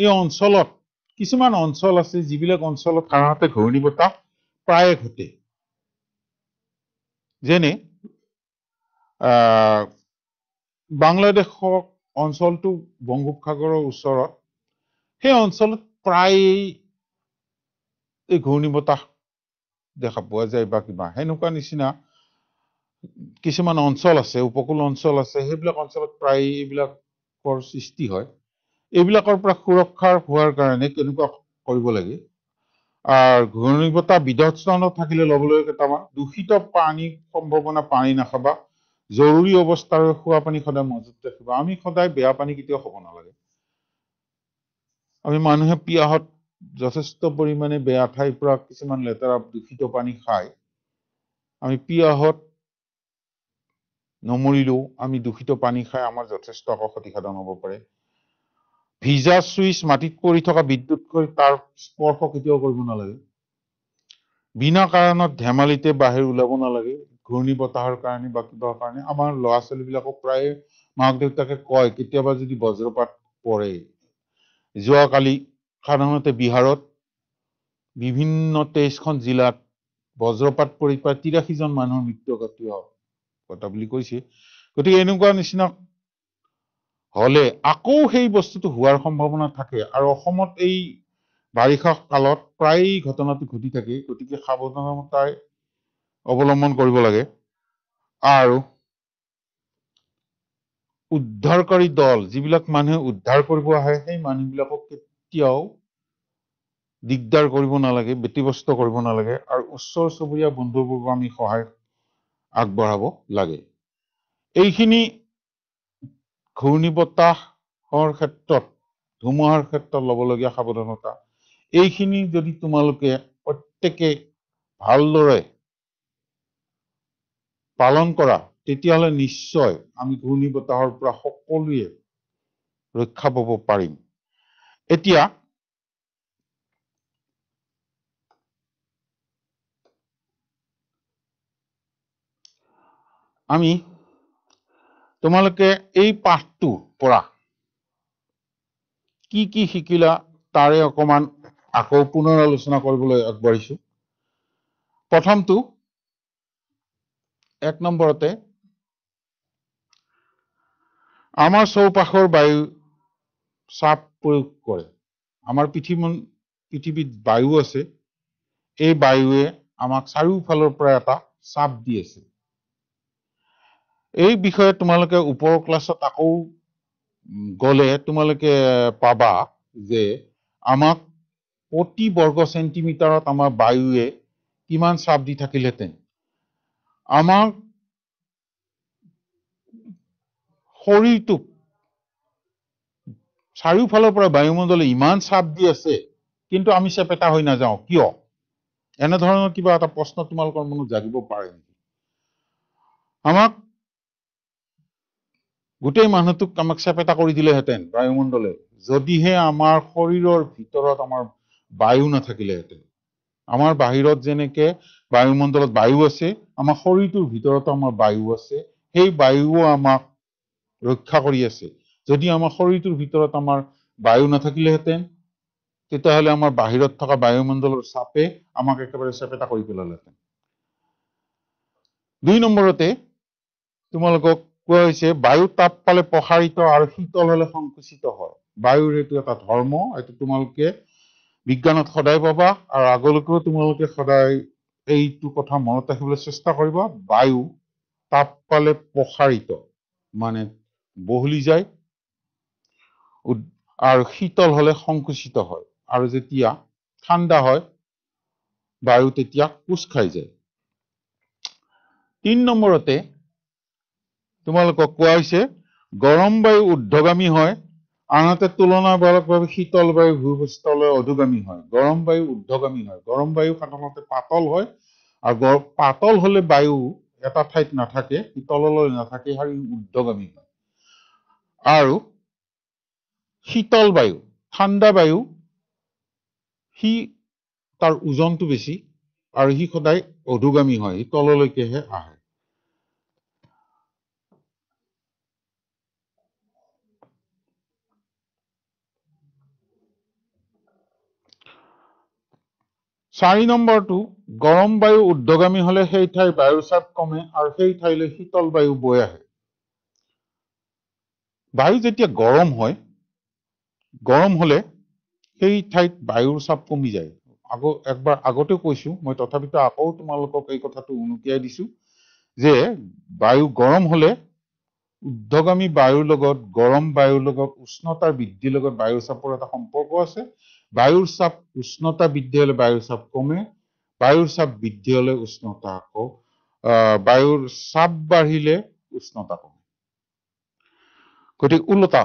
এই অঞ্চলত কিছুমান অঞ্চল আছে যিবিলাক অঞ্চলত সাধাৰণতে ঘূৰ্ণী বতাহ প্ৰায়ে ঘটে যেনে আহ বাংলাদেশৰ অঞ্চলটো বংগোপসাগৰৰ ওচৰত সেই অঞ্চলত প্ৰায় এই ঘূৰ্ণী বতাহ দেখা পোৱা যায় বা কিবা সেনেকুৱা নিচিনা কিছুমান অঞ্চল আছে উপকূল অঞ্চল আছে সেইবিলাক অঞ্চলত প্ৰায় এইবিলাকৰ সৃষ্টি হয় এইবিলাকৰ পৰা সুৰক্ষা হোৱাৰ কাৰণে কেনেকুৱা কৰিব লাগে আৰু ঘূৰ্ণীবতাহ বিধস্তনত থাকিলে লবলৈ কেইটামান দূষিত পানী সম্ভাৱনা পানী নাখাবা জৰুৰী অৱস্থাৰ খোৱা পানী সদায় মজুত ৰাখিবা আমি সদায় বেয়া পানী কেতিয়াও খাব নালাগে আমি মানুহে পিয়াহত যথেষ্ট পৰিমানে বেয়া ঠাইৰ পৰা কিছুমান লেতেৰা দূষিত পানী খাই আমি পিয়াহত নমৰিলেও আমি দূষিত পানী খাই আমাৰ যথেষ্ট আকৌ সাধন হব পাৰে ভিজা সুইচ মাটিত পৰি থকা বিদ্যুৎ কৰি স্পৰ্শ কেতিয়াও কৰিব নালাগে বিনা কাৰণত ধেমালিতে বাহিৰ ওলাব নালাগে ঘূৰ্ণী বতাহৰ কাৰণে বা কিবাৰ কাৰণে আমাৰ ল'ৰা ছোৱালীবিলাকক প্ৰায়ে মাক দেউতাকে কয় কেতিয়াবা যদি বজ্ৰপাত পৰে যোৱাকালি সাধাৰণতে বিহাৰত বিভিন্ন তেইছখন জিলাত বজ্ৰপাত পৰি প্ৰায় তিৰাশীজন মানুহৰ মৃত্যু ঘটোৱা বুলি কৈছে গতিকে এনেকুৱা নিচিনা হলে আকৌ সেই বস্তুটো হোৱাৰ সম্ভাৱনা থাকে আৰু অসমত এই বাৰিষা কালত প্ৰায় ঘটনাটো ঘটি থাকে গতিকে সাৱধানতাই অৱলম্বন কৰিব লাগে আৰু উদ্ধাৰকাৰী দল যিবিলাক মানুহে উদ্ধাৰ কৰিব আহে সেই মানুহবিলাকক কেতিয়াও দিগদাৰ কৰিব নালাগে ব্যতিব্যস্ত কৰিব নালাগে আৰু ওচৰ চুবুৰীয়া বন্ধুবৰ্গ আমি সহায় আগবঢ়াব লাগে এইখিনি ঘূৰ্ণী বতাহৰ ক্ষেত্ৰত ধুমুহাৰ ক্ষেত্ৰত লবলগীয়া সাৱধানতা এইখিনি যদি তোমালোকে প্ৰত্যেকে ভালদৰে পালন কৰা তেতিয়াহলে নিশ্চয় আমি ঘূৰ্ণী বতাহৰ পৰা সকলোৱে ৰক্ষা পাব পাৰিম এতিয়া আমি তোমালোকে এই পাঠটোৰ পৰা কি কি শিকিলা তাৰে অকণমান আকৌ পুনৰ আলোচনা কৰিবলৈ আগবাঢ়িছো প্ৰথমটো এক নম্বৰতে আমাৰ চৌপাশৰ বায়ু চাপ প্ৰয়োগ কৰে আমাৰ পৃথিৱী পৃথিৱীত বায়ু আছে এই বায়ুৱে আমাক চাৰিওফালৰ পৰা এটা চাপ দি আছে এই বিষয়ে তোমালোকে ওপৰ ক্লাছত আকৌ গলে তোমালোকে পাবা যে আমাক প্ৰতি বৰ্গ চেণ্টিমিটাৰত আমাৰ বায়ুৱে কিমান চাপ দি থাকিলেহেঁতেন আমাক শৰীৰটোক চাৰিওফালৰ পৰা বায়ুমণ্ডলে ইমান চাপ দি আছে কিন্তু আমি চেপেটা হৈ নাযাওঁ কিয় এনেধৰণৰ কিবা এটা প্ৰশ্ন তোমালোকৰ মনত জাগিব পাৰে নেকি আমাক গোটেই মানুহটোক কামাক চেপেটা কৰি দিলেহেঁতেন বায়ুমণ্ডলে যদিহে আমাৰ শৰীৰৰ ভিতৰত আমাৰ বায়ু নাথাকিলেহেঁতেন আমাৰ বাহিৰত যেনেকে বায়ুমণ্ডলত বায়ু আছে আমাৰ শৰীৰটোৰ ভিতৰতো আমাৰ বায়ু আছে সেই বায়ুও আমাক ৰক্ষা কৰি আছে যদি আমাৰ শৰীৰটোৰ ভিতৰত আমাৰ বায়ু নাথাকিলেহেঁতেন তেতিয়াহ'লে আমাৰ বাহিৰত থকা বায়ুমণ্ডলৰ চাপে আমাক একেবাৰে চেপেটা কৰি পেলালেহেঁতেন দুই নম্বৰতে তোমালোকক কোৱা হৈছে বায়ু তাপ পালে প্ৰসাৰিত আৰু শীতল হলে সংকুচিত হয় বায়ুৰ এইটো এটা ধৰ্ম এইটো তোমালোকে বিজ্ঞানত সদায় পাবা আৰু আগলৈকেও তোমালোকে সদায় এইটো কথা মনত ৰাখিবলৈ চেষ্টা কৰিবা বায়ু তাপ পালে প্ৰসাৰিত মানে বহলি যায় আৰু শীতল হলে সংকুচিত হয় আৰু যেতিয়া ঠাণ্ডা হয় বায়ু তেতিয়া কোচ খাই যায় তিন নম্বৰতে তোমালোকক কোৱা হৈছে গৰম বায়ু উদ্ধগামী হয় আনহাতে তুলনামূলকভাৱে শীতল বায়ু ভূপৃষ্ঠলৈ অধোগামী হয় গৰম বায়ু উৰ্ধগামী হয় গৰম বায়ু সাধাৰণতে পাতল হয় আৰু পাতল হলে বায়ু এটা ঠাইত নাথাকে শীতললৈ নাথাকে আৰু ই উদ্ধগামী হয় আৰু শীতল বায়ু ঠাণ্ডা বায়ু সি তাৰ ওজনটো বেছি আৰু সি সদায় অধোগামী হয় তললৈকেহে আহে চাৰি নম্বৰটো গৰম বায়ু উদ্ধগামী হলে সেই ঠাইৰ বায়ুৰ চাপ কমে আৰু সেই ঠাইলৈ শীতল বায়ু বৈ আহে বায়ু যেতিয়া গৰম হয় গৰম হলে সেই ঠাইত বায়ুৰ চাপ কমি যায় আগ একবাৰ আগতে কৈছো মই তথাপিতো আকৌ তোমালোকক এই কথাটো উনুকিয়াই দিছো যে বায়ু গৰম হলে উদ্ধগামী বায়ুৰ লগত গৰম বায়ুৰ লগত উষ্ণতাৰ বৃদ্ধিৰ লগত বায়ুৰ চাপৰ এটা সম্পৰ্ক আছে বায়ুৰ চাপ উষ্ণতা বৃদ্ধি হলে বায়ুৰ চাপ কমে বায়ুৰ চাপ বৃদ্ধি হলে উষ্ণতা আকৌ বায়ুৰ চাপ বাঢ়িলে উষ্ণতা কমে গতিকে ওলোটা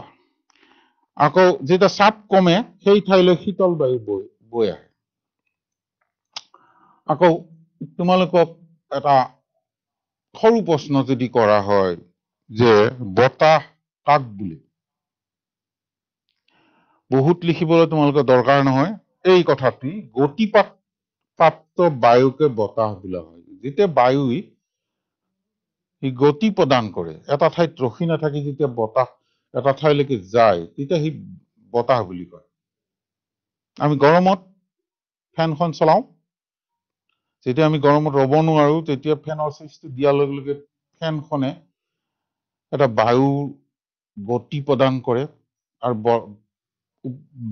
আকৌ যেতিয়া চাপ কমে সেই ঠাইলৈ শীতল বায়ু বৈ বৈ আহে আকৌ তোমালোকক এটা সৰু প্ৰশ্ন যদি কৰা হয় যে বতাহ কাক বুলি বহুত লিখিবলৈ তোমালোকে দৰকাৰ নহয় এই কথাটোই গতিপাত প্ৰাপ্ত বায়ুকে বতাহ বোলা হয় যেতিয়া বায়ুই সি গতি প্ৰদান কৰে এটা ঠাইত ৰখি নাথাকি যেতিয়া বতাহ এটা ঠাইলৈকে যায় তেতিয়া সি বতাহ বুলি কয় আমি গৰমত ফেনখন চলাওঁ যেতিয়া আমি গৰমত ৰব নোৱাৰো তেতিয়া ফেনৰ চুইচটো দিয়াৰ লগে লগে ফেনখনে এটা বায়ু গতি প্ৰদান কৰে আৰু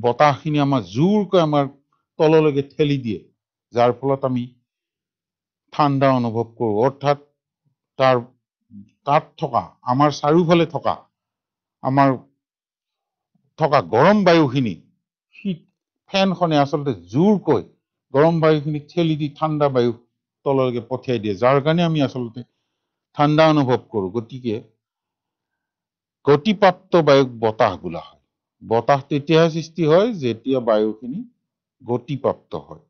বতাহখিনি আমাৰ জোৰকৈ আমাৰ তললৈকে ঠেলি দিয়ে যাৰ ফলত আমি ঠাণ্ডা অনুভৱ কৰোঁ অৰ্থাৎ তাৰ তাত থকা আমাৰ চাৰিওফালে থকা আমাৰ থকা গৰম বায়ুখিনি শীত ফেনখনে আচলতে জোৰকৈ গৰম বায়ুখিনি ঠেলি দি ঠাণ্ডা বায়ু তললৈকে পঠিয়াই দিয়ে যাৰ কাৰণে আমি আচলতে ঠাণ্ডা অনুভৱ কৰোঁ গতিকে গতিপ্ৰাপ্ত বায়ুক বতাহ বোলা হয় বতাহ তেতিয়াহে সৃষ্টি হয় যেতিয়া বায়ুখিনি গতিপ্ৰাপ্ত হয়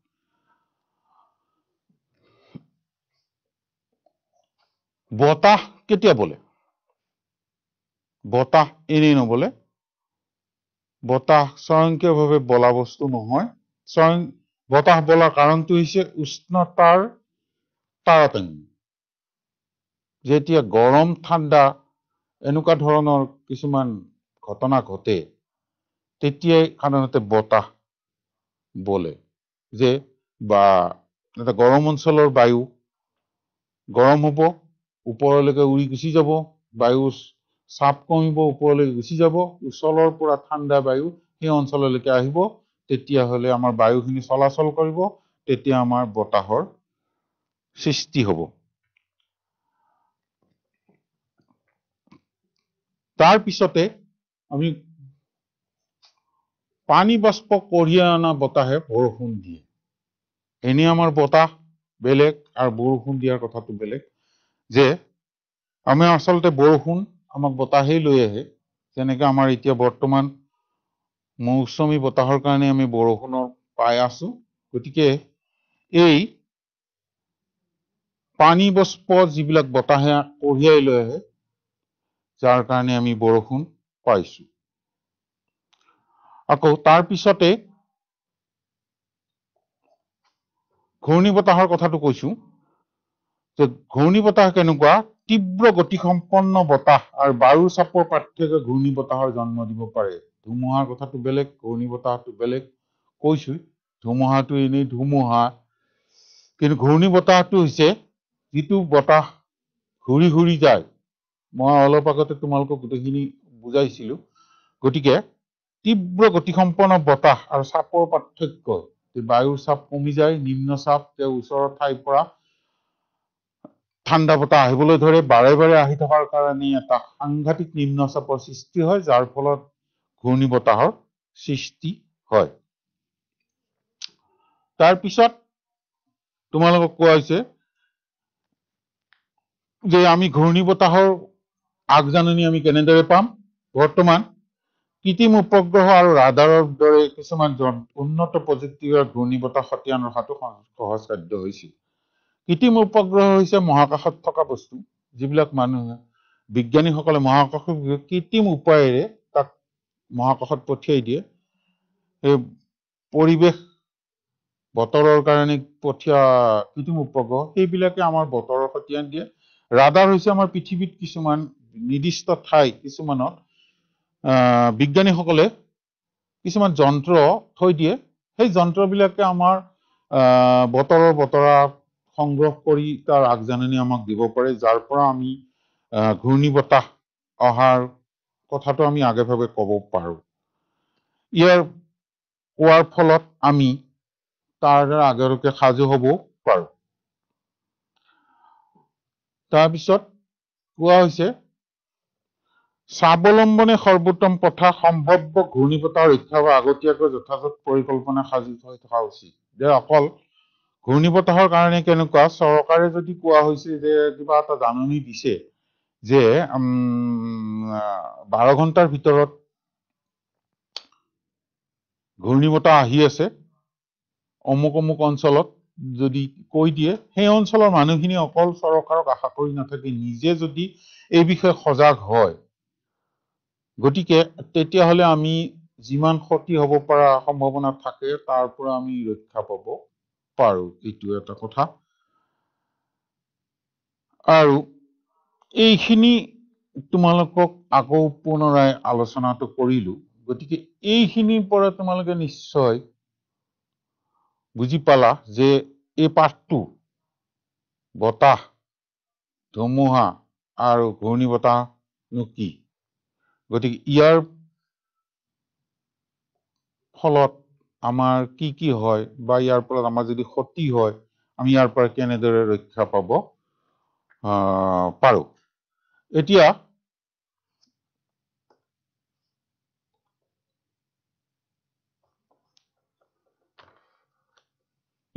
বতাহ কেতিয়া বলে বতাহ এনেই নবলে বতাহ স্বয়ংক্ৰিয়ভাৱে বলা বস্তু নহয় স্বয়ং বতাহ বলাৰ কাৰণটো হৈছে উষ্ণতাৰ তাৰতাঙ যেতিয়া গৰম ঠাণ্ডা এনেকুৱা ধৰণৰ কিছুমান ঘটনা ঘটে তেতিয়াই সাধাৰণতে বতাহ বলে যে বা এটা গৰম অঞ্চলৰ বায়ু গৰম হ'ব ওপৰলৈকে উৰি গুচি যাব বায়ু চাপ কমিব ওপৰলৈ গুচি যাব ওচৰৰ পৰা ঠাণ্ডা বায়ু সেই অঞ্চললৈকে আহিব তেতিয়াহ'লে আমাৰ বায়ুখিনি চলাচল কৰিব তেতিয়া আমাৰ বতাহৰ সৃষ্টি হ'ব তাৰ পিছতে আমি পানী বাষ্প কঢ়িয়াই অনা বতাহে বৰষুণ দিয়ে এনে আমাৰ বতাহ বেলেগ আৰু বৰষুণ দিয়াৰ কথাটো বেলেগ যে আমি আচলতে বৰষুণ আমাক বতাহেই লৈ আহে যেনেকে আমাৰ এতিয়া বৰ্তমান মৌচুমী বতাহৰ কাৰণে আমি বৰষুণৰ পাই আছো গতিকে এই পানী বস্প যিবিলাক বতাহে কঢ়িয়াই লৈ আহে যাৰ কাৰণে আমি বৰষুণ পাইছোঁ আকৌ তাৰ পিছতে ঘূৰ্ণী বতাহৰ কথাটো কৈছো যে ঘূৰ্ণী বতাহ কেনেকুৱা তীব্ৰ গতিসম্পন্ন বতাহ আৰু বায়ু চাপৰ পাৰ্থক্য ঘূৰ্ণী বতাহৰ জন্ম দিব পাৰে ধুমুহাৰ কথাটো বেলেগ ঘূৰ্ণী বতাহটো বেলেগ কৈছো ধুমুহাটো এনেই ধুমুহা কিন্তু ঘূৰ্ণী বতাহটো হৈছে যিটো বতাহ ঘূৰি ঘূৰি যায় মই অলপ আগতে তোমালোকক গোটেইখিনি বুজাইছিলো গতিকে তীব্ৰ গতিসম্পন্ন বতাহ আৰ চাপৰ পাৰ্থক্য বায়ুৰ চাপ কমি যায় নিম্ন চাপ ওচৰৰ ঠাইৰ পৰা ঠাণ্ডা বতাহ আহিবলৈ ধৰে বাৰে বাৰে আহি থকাৰ কাৰণে এটা সাংঘাটিক নিম্ন চাপৰ সৃষ্টি হয় যাৰ ফলত ঘূৰ্ণী বতাহৰ সৃষ্টি হয় তাৰ পিছত তোমালোক কোয়া হয়েছে যে আমি ঘূৰ্ণী বতাহৰ আগজাননী আমি কেনেদৰে পাম বৰ্তমান কৃত্ৰিম উপগ্ৰহ আৰু ৰাডাৰৰ দৰে কিছুমান যন উন্নত প্ৰযুক্তিৰ ঘূৰ্ণী বতাহ সতিয়ান ৰখাটো সহজসাধ্য হৈছিল কৃত্ৰিম উপগ্ৰহ হৈছে মহাকাশত থকা বস্তু যিবিলাক মানুহে বিজ্ঞানীসকলে মহাকাশ কৃত্ৰিম উপায়েৰে তাক মহাকাশত পঠিয়াই দিয়ে এই পৰিৱেশ বতৰৰ কাৰণে পঠিওৱা কৃত্ৰিম উপগ্ৰহ সেইবিলাকে আমাৰ বতৰৰ সতিয়ান দিয়ে ৰাডাৰ হৈছে আমাৰ পৃথিৱীত কিছুমান নিৰ্দিষ্ট ঠাই কিছুমানত বিজ্ঞানীসকলে কিছুমান যন্ত্ৰ থৈ দিয়ে সেই যন্ত্ৰবিলাকে আমাৰ বতৰৰ বতৰা সংগ্ৰহ কৰি তাৰ আগজাননী আমাক দিব পাৰে যাৰ পৰা আমি ঘূৰ্ণী বতাহ অহাৰ কথাটো আমি আগে ভাগে ক'ব পাৰো ইয়াৰ কোৱাৰ ফলত আমি তাৰ দ্বাৰা আগে আগলৈকে সাজু হ'ব পাৰো তাৰপিছত কোৱা হৈছে স্বাৱলম্বনে সৰ্বোত্তম প্ৰথা সম্ভাৱ্য ঘূৰ্ণী বতাহ ৰক্ষা বা আগতীয়াকৈ যথাযথ পৰিকল্পনা সাজি থৈ থকা উচিত যে অকল ঘূৰ্ণী বতাহৰ কাৰণে কেনেকুৱা চৰকাৰে যদি কোৱা হৈছে যে কিবা এটা জাননী দিছে যে উম বাৰ ঘণ্টাৰ ভিতৰত ঘূৰ্ণী বতাহ আহি আছে অমুক অমুক অঞ্চলত যদি কৈ দিয়ে সেই অঞ্চলৰ মানুহখিনি অকল চৰকাৰক আশা কৰি নাথাকে নিজে যদি এই বিষয়ে সজাগ হয় গতিকে তেতিয়াহ'লে আমি যিমান ক্ষতি হ'ব পৰা সম্ভাৱনা থাকে তাৰ পৰা আমি ৰক্ষা পাব পাৰো এইটো এটা কথা আৰু এইখিনি তোমালোকক আকৌ পুনৰাই আলোচনাটো কৰিলো গতিকে এইখিনিৰ পৰা তোমালোকে নিশ্চয় বুজি পালা যে এই পাঠটো বতাহ ধুমুহা আৰু ঘূৰ্ণী বতাহ নো কি গতিকে ইয়াৰ ফলত আমাৰ কি কি হয় বা ইয়াৰ ফলত আমাৰ যদি ক্ষতি হয় আমি ইয়াৰ পৰা কেনেদৰে ৰক্ষা পাব আহ পাৰো এতিয়া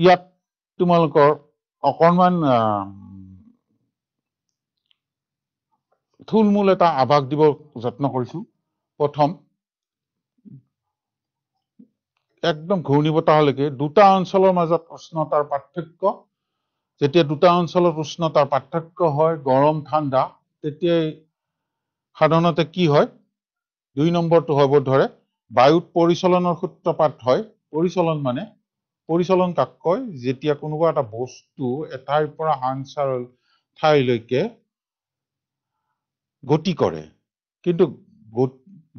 ইয়াত তোমালোকৰ অকণমান থুলমূল এটা আভাস দিব যত্ন কৰিছোঁ প্ৰথম একদম ঘূৰ্ণী বতাহলৈকে দুটা অঞ্চলৰ মাজত উষ্ণতাৰ পাৰ্থক্য যেতিয়া দুটা অঞ্চলত উষ্ণতাৰ পাৰ্থক্য হয় গৰম ঠাণ্ডা তেতিয়াই সাধাৰণতে কি হয় দুই নম্বৰটো হ'ব ধৰে বায়ুত পৰিচলনৰ সূত্ৰপাত হয় পৰিচলন মানে পৰিচলন কাক কয় যেতিয়া কোনোবা এটা বস্তু এঠাইৰ পৰা আনচাৰ ঠাইলৈকে গতি কৰে কিন্তু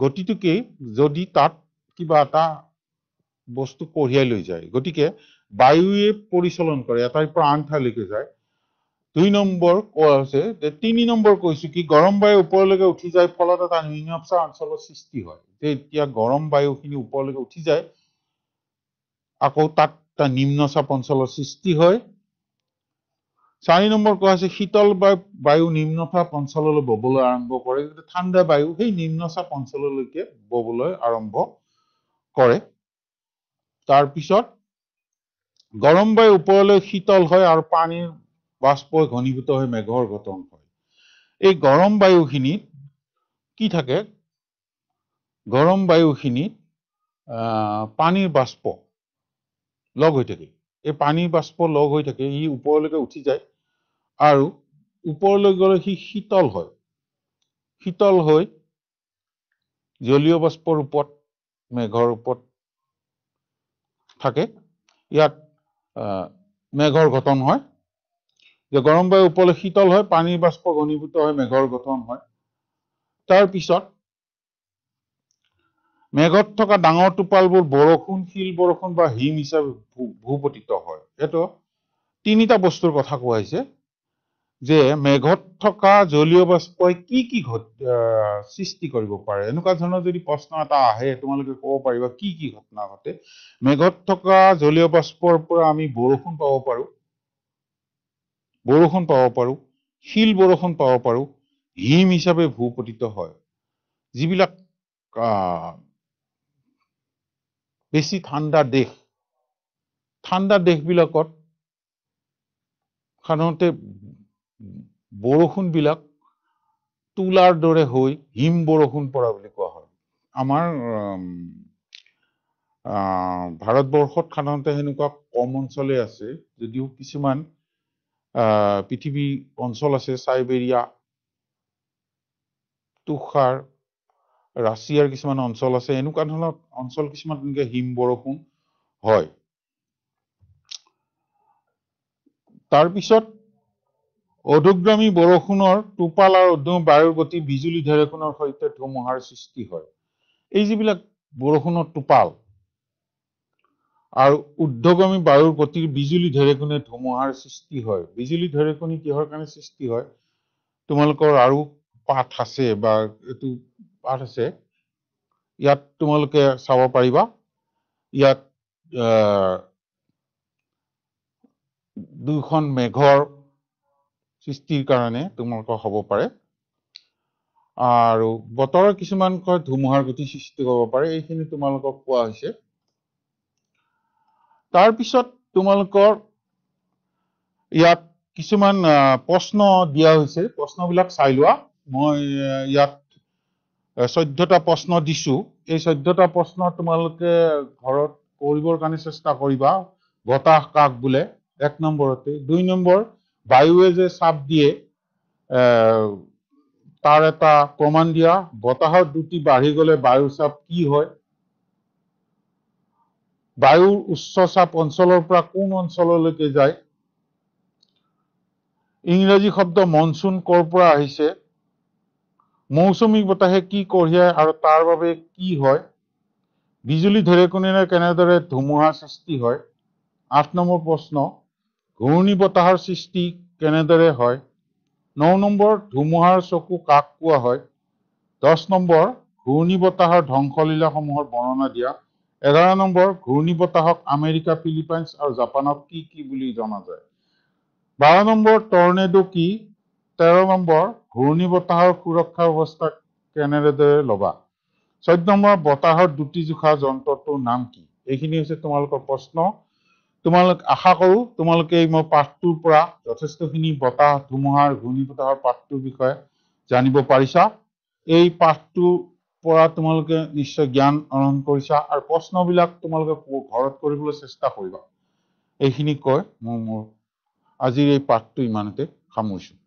গতিটো কি যদি তাত কিবা এটা বস্তু কঢ়িয়াই লৈ যায় গতিকে বায়ুৱে পৰিচালন কৰে এটাৰ পৰা আন ঠাইলৈকে যায় দুই নম্বৰ কোৱা হৈছে যে তিনি নম্বৰ কৈছো কি গৰম বায়ু ওপৰলৈকে উঠি যায় ফলত এটা নিম্নচাপ অঞ্চলৰ সৃষ্টি হয় যে এতিয়া গৰম বায়ুখিনি ওপৰলৈকে উঠি যায় আকৌ তাত এটা নিম্নচাপ অঞ্চলৰ সৃষ্টি হয় চাৰি নম্বৰ কোৱা হৈছে শীতল বা বায়ু নিম্নচাপ অঞ্চললৈ ববলৈ আৰম্ভ কৰে কিন্তু ঠাণ্ডা বায়ু সেই নিম্নচাপ অঞ্চললৈকে ববলৈ আৰম্ভ কৰে তাৰপিছত গৰম বায়ু ওপৰলৈ শীতল হয় আৰু পানীৰ বাষ্পই ঘনীভূত হৈ মেঘৰ গঠন হয় এই গৰম বায়ুখিনিত কি থাকে গৰম বায়ুখিনিত পানীৰ বাষ্প লগ হৈ থাকে এই পানীৰ বাষ্প লগ হৈ থাকে ই ওপৰলৈকে উঠি যায় আৰু ওপৰলৈ গ'লে সি শীতল হয় শীতল হৈ জলীয় বাষ্পৰ ৰূপত মেঘৰ ৰূপত থাকে ইয়াত মেঘৰ গঠন হয় যে গৰম বায়ু ওপৰলৈ শীতল হয় পানী বাষ্প ঘনীভূত হৈ মেঘৰ গঠন হয় তাৰপিছত মেঘত থকা ডাঙৰ টোপালবোৰ বৰষুণ শিল বৰষুণ বা হিম হিচাপে ভূ ভূপতিত হয় সেইটো তিনিটা বস্তুৰ কথা কোৱা হৈছে যে মেঘত থকা জলীয় বাষ্পই কি কি সৃষ্টি কৰিব পাৰে এনেকুৱা ধৰণৰ যদি প্ৰশ্ন এটা আহে তোমালোকে ক'ব পাৰিবা কি কি ঘটনা ঘটে মেঘত থকা জলীয় বাষ্পৰ পৰা আমি বৰষুণ পাব পাৰোঁ বৰষুণ পাব পাৰোঁ শিল বৰষুণ পাব পাৰোঁ হিম হিচাপে ভূপতিত হয় যিবিলাক বেছি ঠাণ্ডা দেশ ঠাণ্ডা দেশবিলাকত সাধাৰণতে বৰষুণবিলাক তোলাৰ দৰে হৈ হিম বৰষুণ পৰা বুলি কোৱা হয় আমাৰ ভাৰতবৰ্ষত সাধাৰণতে সেনেকুৱা কম অঞ্চলেই আছে যদিও কিছুমান পৃথিৱী অঞ্চল আছে চাইবেৰিয়া তুষাৰ ৰাছিয়াৰ কিছুমান অঞ্চল আছে এনেকুৱা ধৰণৰ অঞ্চল কিছুমান তেনেকৈ হিম বৰষুণ হয় তাৰপিছত অধুগ্ৰামী বৰষুণৰ টোপাল আৰু অধম বায়ুৰ গতি বিজুলী ধেৰেকুণৰ সৈতে ধুমুহাৰ সৃষ্টি হয় এই যিবিলাক বৰষুণৰ টোপাল আৰু উদ্ধগামী বায়ুৰ গতিৰ বিজুলী ধেৰেকুণে ধুমুহাৰ সৃষ্টি হয় বিজুলী ধেৰেকুণি কিহৰ কাৰণে সৃষ্টি হয় তোমালোকৰ আৰু পাঠ আছে বা এইটো পাঠ আছে ইয়াত তোমালোকে চাব পাৰিবা ইয়াত আহ দুখন মেঘৰ সৃষ্টিৰ কাৰণে তোমালোকৰ হ'ব পাৰে আৰু বতৰৰ কিছুমান কয় ধুমুহাৰ গতি সৃষ্টি হ'ব পাৰে এইখিনি তোমালোকক কোৱা হৈছে তাৰপিছত তোমালোকৰ ইয়াত কিছুমান প্ৰশ্ন দিয়া হৈছে প্ৰশ্নবিলাক চাই লোৱা মই ইয়াত চৈধ্যটা প্ৰশ্ন দিছো এই চৈধ্যটা প্ৰশ্ন তোমালোকে ঘৰত কৰিবৰ কাৰণে চেষ্টা কৰিবা বতাহ কাক বোলে এক নম্বৰতে দুই নম্বৰ বায়ুৱে যে চাপ দিয়ে তাৰ এটা প্ৰমাণ দিয়া বতাহৰ দ্ৰুতি বাঢ়ি গলে বায়ুচাপ কি হয় বায়ুৰ উচ্চ চাপ অঞ্চলৰ পৰা কোন অঞ্চললৈকে যায় ইংৰাজী শব্দ মনচুন কৰ পৰা আহিছে মৌচুমী বতাহে কি কঢ়িয়াই আৰু তাৰ বাবে কি হয় বিজুলী ঢেৰেকনিৰে কেনেদৰে ধুমুহাৰ সৃষ্টি হয় আঠ নম্বৰ প্ৰশ্ন ঘূৰ্ণী বতাহৰ সৃষ্টি কেনেদৰে হয় ন নম্বৰ ধুমুহাৰ চকু কাক কোৱা হয় দহ নম্বৰ ঘূৰ্ণী বতাহৰ ধ্বংসলীলাসমূহৰ বৰ্ণনা দিয়া এঘাৰ নম্বৰ ঘূৰ্ণী বতাহক আমেৰিকা ফিলিপাইনছ আৰু জাপানত কি কি বুলি জনা যায় বাৰ নম্বৰ টৰ্নেডো কি তেৰ নম্বৰ ঘূৰ্ণী বতাহৰ সুৰক্ষা ব্যৱস্থা কেনেদৰে ল'বা চৈধ্য নম্বৰ বতাহৰ দুটি জোখা যন্ত্ৰটোৰ নাম কি এইখিনি হৈছে তোমালোকৰ প্ৰশ্ন তোমালোক আশা কৰো তোমালোকে এই মই পাঠটোৰ পৰা যথেষ্টখিনি বতাহ ধুমুহাৰ ঘূৰ্ণী বতাহৰ পাঠটোৰ বিষয়ে জানিব পাৰিছা এই পাঠটোৰ পৰা তোমালোকে নিশ্চয় জ্ঞান আহৰণ কৰিছা আৰু প্ৰশ্নবিলাক তোমালোকে ঘৰত কৰিবলৈ চেষ্টা কৰিবা এইখিনি কয় মই মোৰ আজিৰ এই পাঠটো ইমানতে সামৰিছো